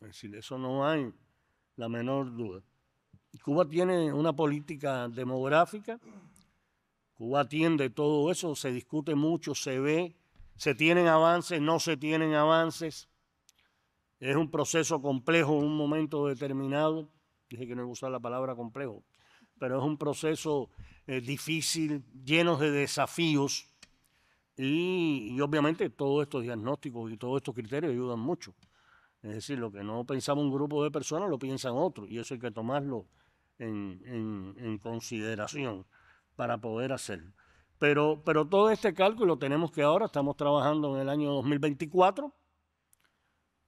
Es decir, eso no hay la menor duda. Cuba tiene una política demográfica, Cuba atiende todo eso, se discute mucho, se ve, se tienen avances, no se tienen avances, es un proceso complejo en un momento determinado dije que no iba a usar la palabra complejo, pero es un proceso eh, difícil, lleno de desafíos y, obviamente todos estos diagnósticos y todos estos criterios ayudan mucho. Es decir, lo que no pensaba un grupo de personas lo piensan otros y eso hay que tomarlo en, consideración para poder hacerlo. Pero, pero todo este cálculo tenemos que ahora, estamos trabajando en el año 2024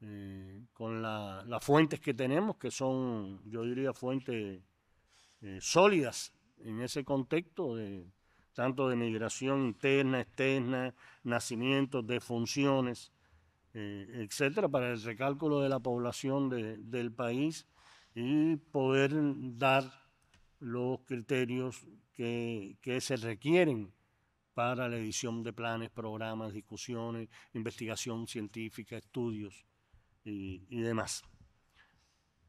eh, con las fuentes que tenemos, que son, yo diría, fuentes eh, sólidas en ese contexto de tanto de migración interna, externa, nacimientos, defunciones, eh, etcétera, para el recálculo de la población del país y poder dar los criterios que se requieren para la edición de planes, programas, discusiones, investigación científica, estudios y, demás.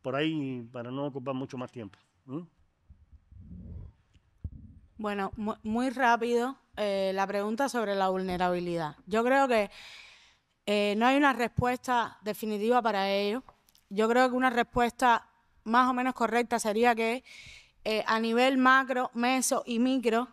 Por ahí, para no ocupar mucho más tiempo. Bueno, muy rápido, eh, la pregunta sobre la vulnerabilidad. Yo creo que eh, no hay una respuesta definitiva para ello. Yo creo que una respuesta más o menos correcta sería que eh, a nivel macro, meso y micro,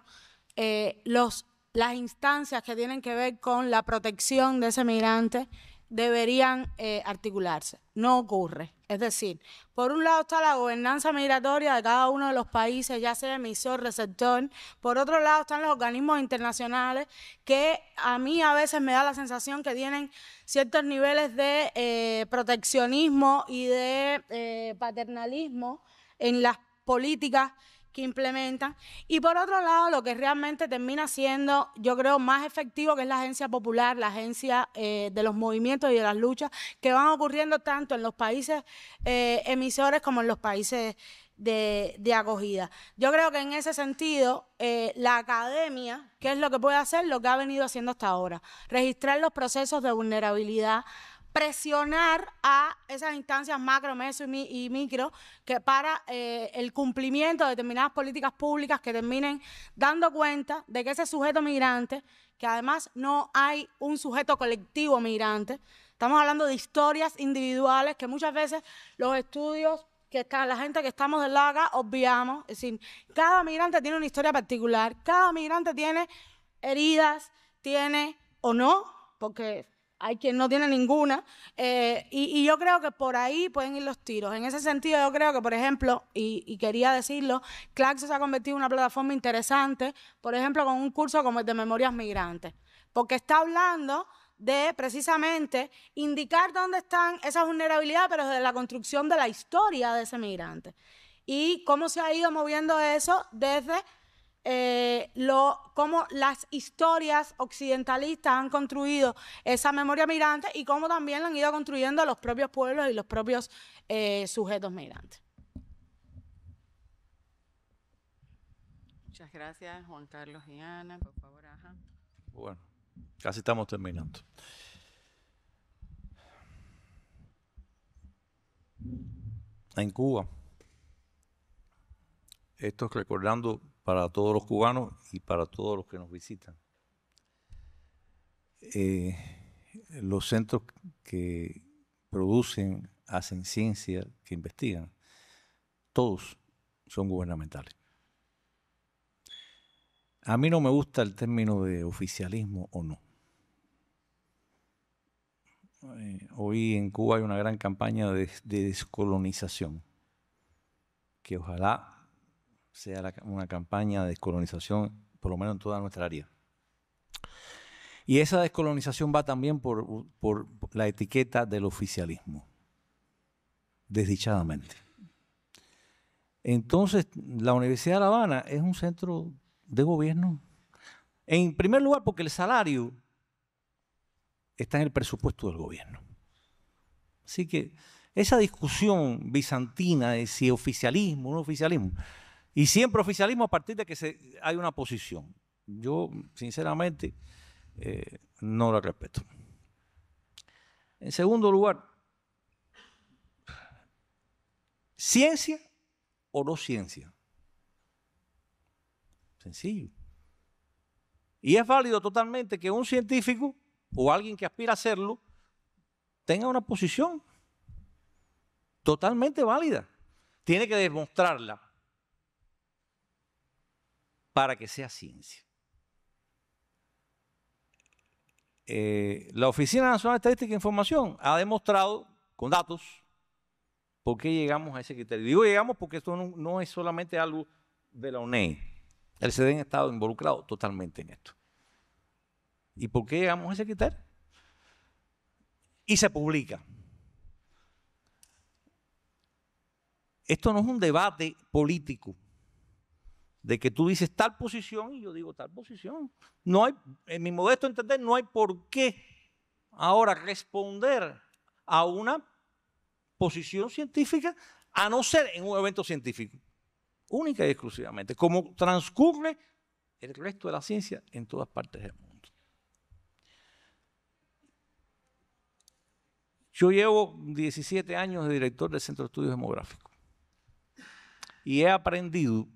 los, las instancias que tienen que ver con la protección de ese migrante deberían eh, articularse. No ocurre. Es decir, por un lado está la gobernanza migratoria de cada uno de los países, ya sea emisor, receptor. Por otro lado están los organismos internacionales que a mí a veces me da la sensación que tienen ciertos niveles de eh, proteccionismo y de eh, paternalismo en las políticas que implementan. Y por otro lado, lo que realmente termina siendo, yo creo, más efectivo, que es la agencia popular, la agencia eh, de los movimientos y de las luchas que van ocurriendo tanto en los países eh, emisores como en los países de, acogida. Yo creo que en ese sentido, eh, la academia, ¿qué es lo que puede hacer? Lo que ha venido haciendo hasta ahora, registrar los procesos de vulnerabilidad presionar a esas instancias macro, meso y, micro que para eh, el cumplimiento de determinadas políticas públicas que terminen dando cuenta de que ese sujeto migrante, que además no hay un sujeto colectivo migrante, estamos hablando de historias individuales que muchas veces los estudios que la gente que estamos del lado acá obviamos, es decir, cada migrante tiene una historia particular, cada migrante tiene heridas, tiene o no, porque hay quien no tiene ninguna. Eh, y, yo creo que por ahí pueden ir los tiros. En ese sentido, yo creo que, por ejemplo, y, quería decirlo, Claxo se ha convertido en una plataforma interesante, por ejemplo, con un curso como el de Memorias Migrantes, porque está hablando de precisamente indicar dónde están esas vulnerabilidades, pero desde la construcción de la historia de ese migrante. Y cómo se ha ido moviendo eso desde eh, lo, cómo las historias occidentalistas han construido esa memoria migrante y cómo también la han ido construyendo los propios pueblos y los propios eh, sujetos migrantes. Muchas gracias, Juan Carlos y Ana. Por favor, Bueno, casi estamos terminando. En Cuba, esto es recordando para todos los cubanos y para todos los que nos visitan. Eh, los centros que producen, hacen ciencia, que investigan, todos son gubernamentales. A mí no me gusta el término de oficialismo o no. Eh, hoy en Cuba hay una gran campaña de descolonización, que ojalá sea una campaña de descolonización, por lo menos en toda nuestra área. Y esa descolonización va también por, por la etiqueta del oficialismo, desdichadamente. Entonces, la Universidad de La Habana es un centro de gobierno. En primer lugar, porque el salario está en el presupuesto del gobierno. Así que esa discusión bizantina de si oficialismo o no oficialismo, y siempre oficialismo a partir de que hay una posición. Yo, sinceramente, eh, no la respeto. En segundo lugar, ciencia o no ciencia. Sencillo. Y es válido totalmente que un científico o alguien que aspira a serlo tenga una posición totalmente válida. Tiene que demostrarla para que sea ciencia. Eh, la Oficina Nacional de Estadística e Información ha demostrado con datos por qué llegamos a ese criterio. Digo llegamos porque esto no, es solamente algo de la UNED. El CDN e ha estado involucrado totalmente en esto. ¿Y por qué llegamos a ese criterio? Y se publica. Esto no es un debate político de que tú dices tal posición y yo digo tal posición. No hay, en mi modesto entender, no hay por qué ahora responder a una posición científica a no ser en un evento científico, única y exclusivamente, como transcurre el resto de la ciencia en todas partes del mundo. Yo llevo 17 años de director del Centro de Estudios Demográficos y he aprendido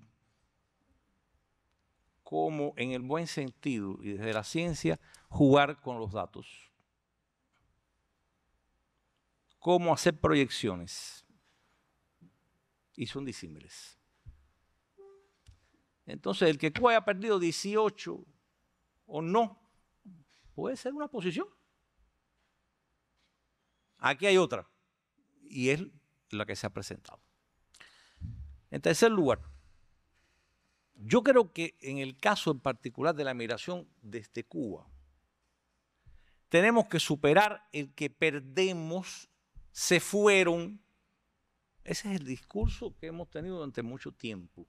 cómo, en el buen sentido y desde la ciencia, jugar con los datos. Cómo hacer proyecciones. Y son disímiles. Entonces, el que haya perdido 18 o no, puede ser una posición. Aquí hay otra. Y es la que se ha presentado. En tercer lugar, yo creo que en el caso en particular de la migración desde Cuba, tenemos que superar el que perdemos, se fueron. Ese es el discurso que hemos tenido durante mucho tiempo.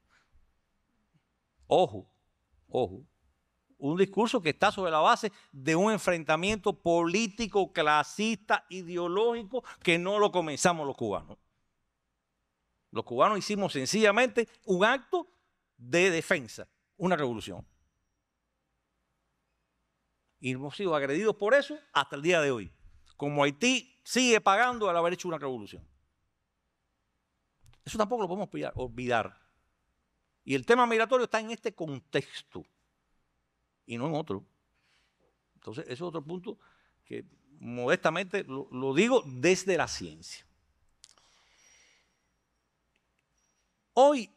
Ojo, ojo. Un discurso que está sobre la base de un enfrentamiento político, clasista, ideológico, que no lo comenzamos los cubanos. Los cubanos hicimos sencillamente un acto de defensa, una revolución. Y hemos sido agredidos por eso hasta el día de hoy. Como Haití sigue pagando al haber hecho una revolución. Eso tampoco lo podemos olvidar. Y el tema migratorio está en este contexto y no en otro. Entonces, ese es otro punto que modestamente lo, lo digo desde la ciencia. Hoy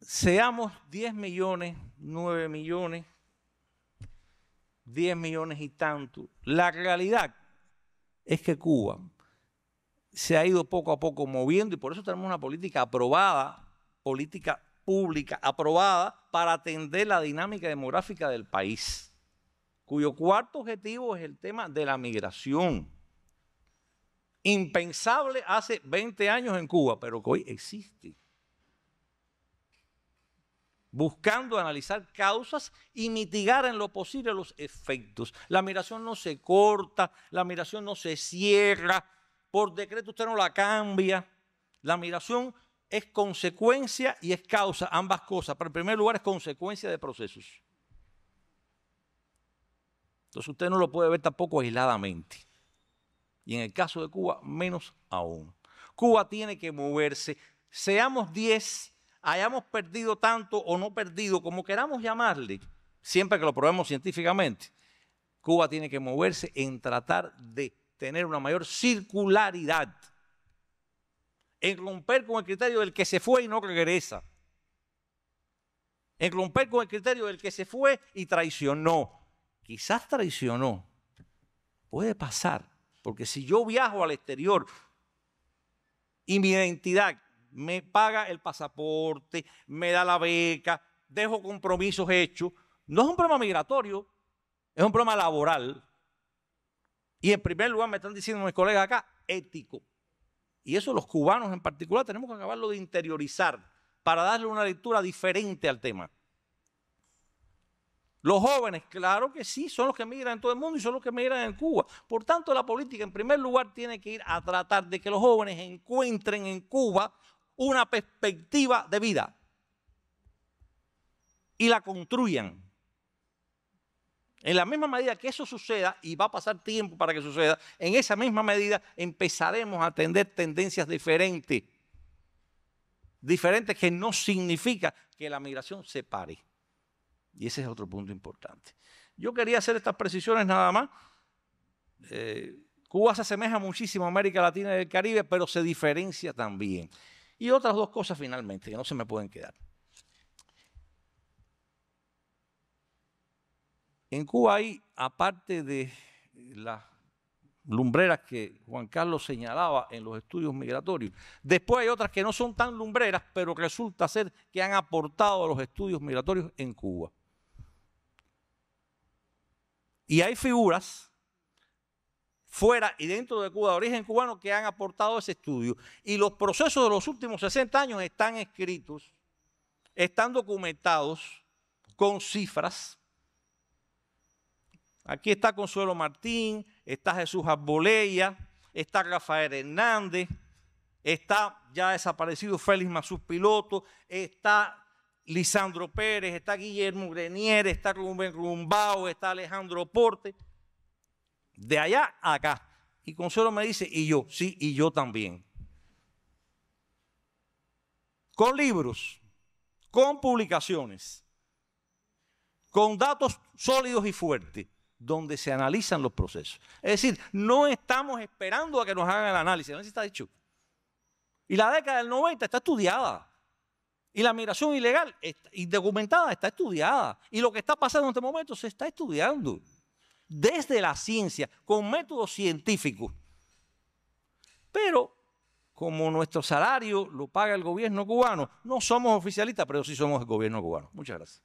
seamos 10 millones, 9 millones, 10 millones y tanto, la realidad es que Cuba se ha ido poco a poco moviendo y por eso tenemos una política aprobada, política pública aprobada para atender la dinámica demográfica del país, cuyo cuarto objetivo es el tema de la migración. Impensable hace 20 años en Cuba, pero que hoy existe buscando analizar causas y mitigar en lo posible los efectos. La migración no se corta, la migración no se cierra, por decreto usted no la cambia. La migración es consecuencia y es causa, ambas cosas, pero en primer lugar es consecuencia de procesos. Entonces usted no lo puede ver tampoco aisladamente. Y en el caso de Cuba, menos aún. Cuba tiene que moverse, seamos 10 hayamos perdido tanto o no perdido, como queramos llamarle, siempre que lo probemos científicamente, Cuba tiene que moverse en tratar de tener una mayor circularidad, en romper con el criterio del que se fue y no regresa, en romper con el criterio del que se fue y traicionó. Quizás traicionó, puede pasar, porque si yo viajo al exterior y mi identidad me paga el pasaporte, me da la beca, dejo compromisos hechos. No es un problema migratorio, es un problema laboral. Y en primer lugar, me están diciendo mis colegas acá, ético. Y eso los cubanos en particular tenemos que acabarlo de interiorizar para darle una lectura diferente al tema. Los jóvenes, claro que sí, son los que migran en todo el mundo y son los que migran en Cuba. Por tanto, la política en primer lugar tiene que ir a tratar de que los jóvenes encuentren en Cuba una perspectiva de vida y la construyan. En la misma medida que eso suceda, y va a pasar tiempo para que suceda, en esa misma medida empezaremos a atender tendencias diferentes. Diferentes que no significa que la migración se pare. Y ese es otro punto importante. Yo quería hacer estas precisiones nada más. Eh, Cuba se asemeja muchísimo a América Latina y el Caribe, pero se diferencia también. Y otras dos cosas finalmente que no se me pueden quedar. En Cuba hay, aparte de las lumbreras que Juan Carlos señalaba en los estudios migratorios, después hay otras que no son tan lumbreras, pero resulta ser que han aportado a los estudios migratorios en Cuba. Y hay figuras fuera y dentro de Cuba, de origen cubano, que han aportado ese estudio. Y los procesos de los últimos 60 años están escritos, están documentados con cifras. Aquí está Consuelo Martín, está Jesús Arboleya está Rafael Hernández, está ya desaparecido Félix Masús Piloto, está Lisandro Pérez, está Guillermo Grenier, está Rubén Rumbao, está Alejandro Porte de allá a acá. Y Consuelo me dice, y yo, sí, y yo también. Con libros, con publicaciones, con datos sólidos y fuertes, donde se analizan los procesos. Es decir, no estamos esperando a que nos hagan el análisis, ¿No análisis está dicho? Y la década del 90 está estudiada. Y la migración ilegal indocumentada está estudiada. Y lo que está pasando en este momento se está estudiando desde la ciencia, con métodos científicos. Pero como nuestro salario lo paga el gobierno cubano, no somos oficialistas, pero sí somos el gobierno cubano. Muchas gracias.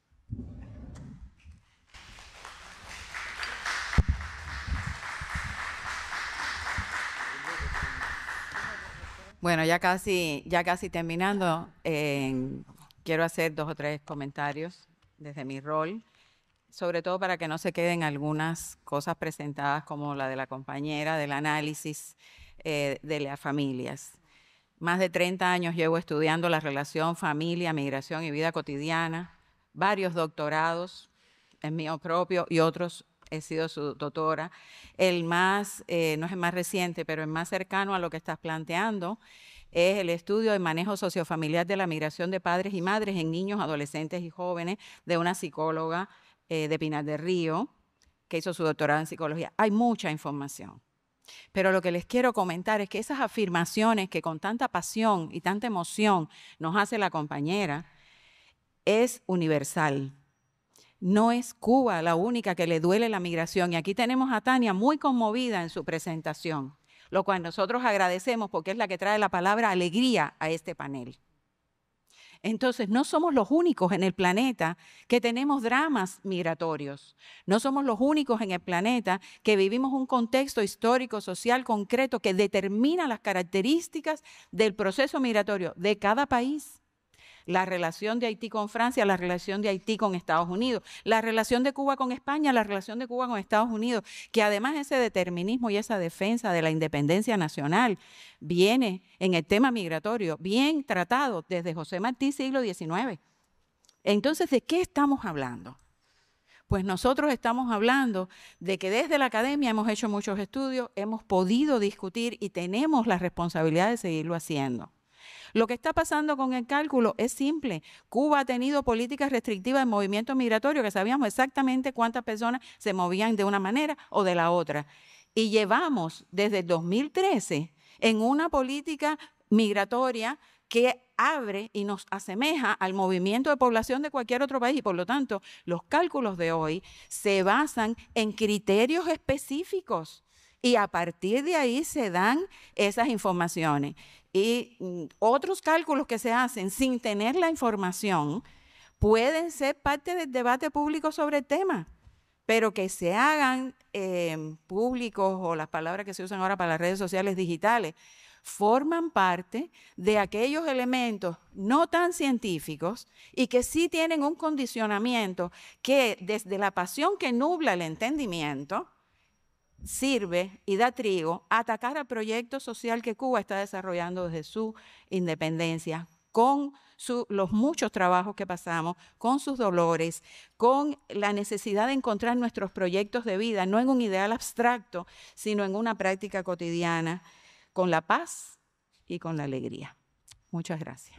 Bueno, ya casi, ya casi terminando, eh, quiero hacer dos o tres comentarios desde mi rol sobre todo para que no se queden algunas cosas presentadas como la de la compañera, del análisis eh, de las familias. Más de 30 años llevo estudiando la relación familia, migración y vida cotidiana, varios doctorados, el mío propio y otros he sido su doctora. El más, eh, no es el más reciente, pero el más cercano a lo que estás planteando es el estudio de manejo sociofamiliar de la migración de padres y madres en niños, adolescentes y jóvenes de una psicóloga eh, de Pinar del Río, que hizo su doctorado en psicología. Hay mucha información. Pero lo que les quiero comentar es que esas afirmaciones que con tanta pasión y tanta emoción nos hace la compañera es universal. No es Cuba la única que le duele la migración. Y aquí tenemos a Tania muy conmovida en su presentación, lo cual nosotros agradecemos porque es la que trae la palabra alegría a este panel. Entonces, no somos los únicos en el planeta que tenemos dramas migratorios. No somos los únicos en el planeta que vivimos un contexto histórico, social, concreto que determina las características del proceso migratorio de cada país la relación de Haití con Francia, la relación de Haití con Estados Unidos, la relación de Cuba con España, la relación de Cuba con Estados Unidos, que además ese determinismo y esa defensa de la independencia nacional viene en el tema migratorio bien tratado desde José Martí siglo XIX. Entonces, ¿de qué estamos hablando? Pues nosotros estamos hablando de que desde la academia hemos hecho muchos estudios, hemos podido discutir y tenemos la responsabilidad de seguirlo haciendo. Lo que está pasando con el cálculo es simple. Cuba ha tenido políticas restrictivas de movimiento migratorio que sabíamos exactamente cuántas personas se movían de una manera o de la otra. Y llevamos desde el 2013 en una política migratoria que abre y nos asemeja al movimiento de población de cualquier otro país y por lo tanto los cálculos de hoy se basan en criterios específicos y a partir de ahí se dan esas informaciones. Y mm, otros cálculos que se hacen sin tener la información pueden ser parte del debate público sobre el tema, pero que se hagan em, públicos o las palabras que se usan ahora para las redes sociales digitales forman parte de aquellos elementos no tan científicos y que sí tienen un condicionamiento que desde la pasión que nubla el entendimiento, sirve y da trigo a atacar al proyecto social que Cuba está desarrollando desde su independencia, con los muchos trabajos que pasamos, con sus dolores, con la necesidad de encontrar nuestros proyectos de vida, no en un ideal abstracto, sino en una práctica cotidiana, con la paz y con la alegría. Muchas gracias.